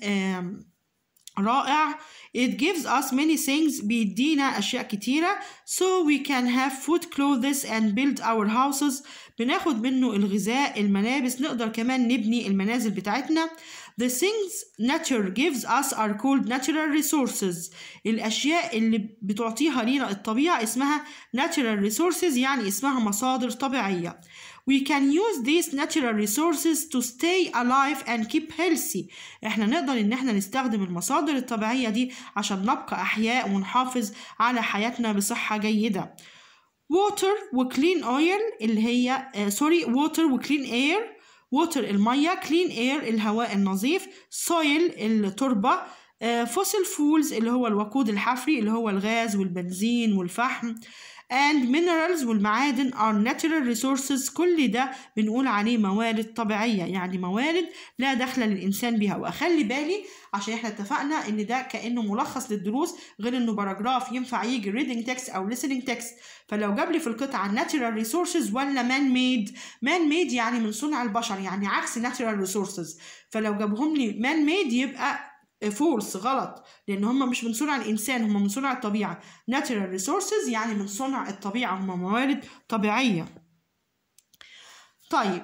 رائع it gives us many things بيدينا أشياء كتيرة so we can have food clothes and build our houses بناخد منه الغذاء الملابس نقدر كمان نبني المنازل بتاعتنا The things nature gives us are called natural resources الأشياء اللي بتعطيها لينا الطبيعة اسمها natural resources يعني اسمها مصادر طبيعية We can use these natural resources to stay alive and keep healthy. احنا نقدر ان احنا نستخدم المصادر الطبيعية دي عشان نبقى احياء ونحافظ على حياتنا بصحة جيدة. Water و clean oil اللي هي سوري sorry water و clean air water المية clean air الهواء النظيف soil التربة فوسيل آه، فولز اللي هو الوقود الحفري اللي هو الغاز والبنزين والفحم and minerals والمعادن are natural resources كل ده بنقول عليه موارد طبيعية يعني موارد لا دخل للإنسان بها وأخلي بالي عشان احنا اتفقنا ان ده كأنه ملخص للدروس غير انه باراجراف ينفع يجي reading text أو listening text فلو جاب لي في القطعة natural resources ولا man made man made يعني من صنع البشر يعني عكس natural resources فلو جابهم لي man made يبقى فولس غلط لان هم مش من صنع الانسان هم من صنع الطبيعه natural resources يعني من صنع الطبيعه هم موارد طبيعيه طيب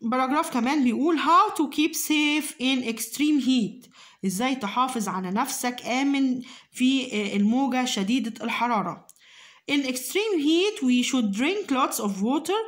باراجراف كمان بيقول how to keep safe in extreme heat ازاي تحافظ على نفسك امن في الموجه شديده الحراره In extreme heat, we should drink lots of water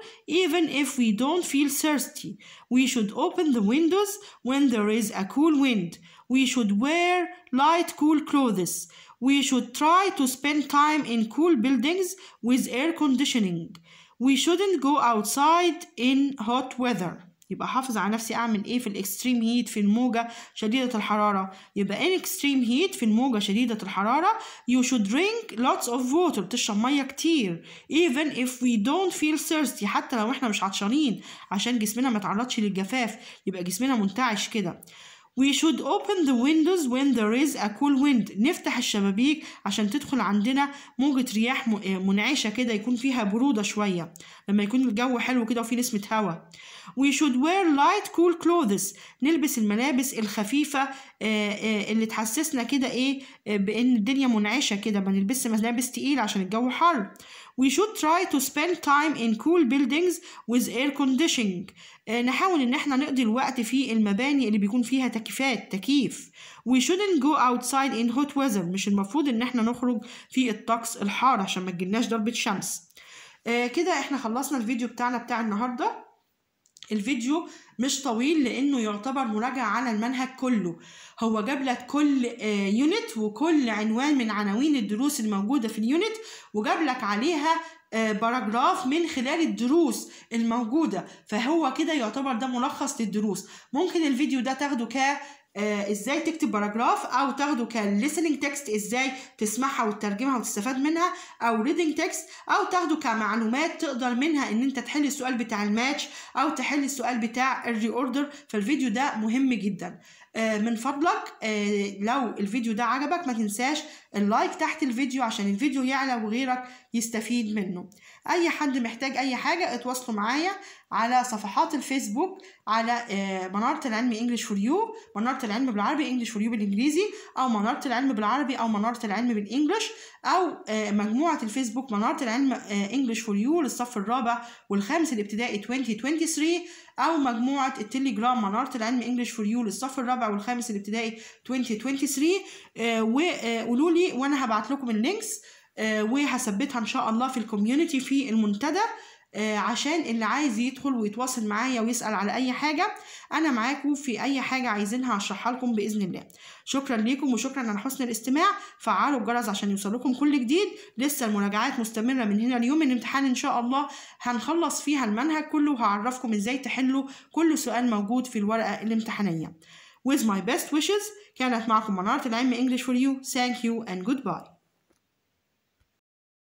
even if we don't feel thirsty. We should open the windows when there is a cool wind. We should wear light, cool clothes. We should try to spend time in cool buildings with air conditioning. We shouldn't go outside in hot weather. يبقى حافظ على نفسي اعمل ايه في الاكستريم هيت في الموجة شديدة الحرارة يبقى in extreme heat في الموجة شديدة الحرارة you should drink lots of water تشرب مية كتير even if we don't feel thirsty حتى لو احنا مش عطشانين عشان جسمنا ما يتعرضش للجفاف يبقى جسمنا منتعش كده We should open the windows when there is a cool wind نفتح الشبابيك عشان تدخل عندنا موجة رياح آه، منعشة كده يكون فيها برودة شوية لما يكون الجو حلو كده وفي نسمة هوا We should wear light cool clothes نلبس الملابس الخفيفة آه، آه، اللي تحسسنا كده ايه بان الدنيا منعشة كده ما ملابس تقيلة عشان الجو حر We should try to spend time in cool buildings with air conditioning آه، نحاول إن إحنا نقضي الوقت في المباني اللي بيكون فيها تكييفات تكييف We shouldn't go outside in hot weather مش المفروض إن إحنا نخرج في الطقس الحار عشان ما تجيلناش ضربة شمس آه، كده إحنا خلصنا الفيديو بتاعنا بتاع النهارده الفيديو مش طويل لانه يعتبر مراجعه على المنهج كله هو جاب لك كل يونت آه، وكل عنوان من عناوين الدروس الموجوده في اليونت وجاب لك عليها باراجراف آه، من خلال الدروس الموجوده فهو كده يعتبر ده ملخص للدروس ممكن الفيديو ده تاخده ك آه ازاي تكتب باراجراف او تاخده كليسننج تكست ازاي تسمعها وتترجمها وتستفاد منها او ريدنج تكست او تاخده كمعلومات تقدر منها ان انت تحل السؤال بتاع الماتش او تحل السؤال بتاع الري اوردر فالفيديو ده مهم جدا آه من فضلك آه لو الفيديو ده عجبك ما تنساش اللايك تحت الفيديو عشان الفيديو يعلى وغيرك يستفيد منه اي حد محتاج اي حاجه اتواصلوا معايا على صفحات الفيسبوك على آه، مناره العلم انجلش فور يو مناره العلم بالعربي انجلش فور يو بالانجليزي او مناره العلم بالعربي او مناره العلم بالانجلش او آه، مجموعه الفيسبوك مناره العلم انجلش فور يو للصف الرابع والخامس الابتدائي 2023 او مجموعه التليجرام مناره العلم انجلش فور يو للصف الرابع والخامس الابتدائي 2023 آه، وقولوا لي وانا هبعت لكم اللينكس آه، وهثبتها ان شاء الله في الكوميونتي في المنتدى آه، عشان اللي عايز يدخل ويتواصل معايا ويسأل على أي حاجة أنا معاكم في أي حاجة عايزينها هشرحها لكم بإذن الله شكرا ليكم وشكرا على حسن الاستماع فعلوا الجرس عشان يوصلكم كل جديد لسه المراجعات مستمرة من هنا ليوم الامتحان إن شاء الله هنخلص فيها المنهج كله وهعرفكم إزاي تحلوا كل سؤال موجود في الورقة الامتحانية With my best wishes كانت معكم منارة العلم English for you Thank you and goodbye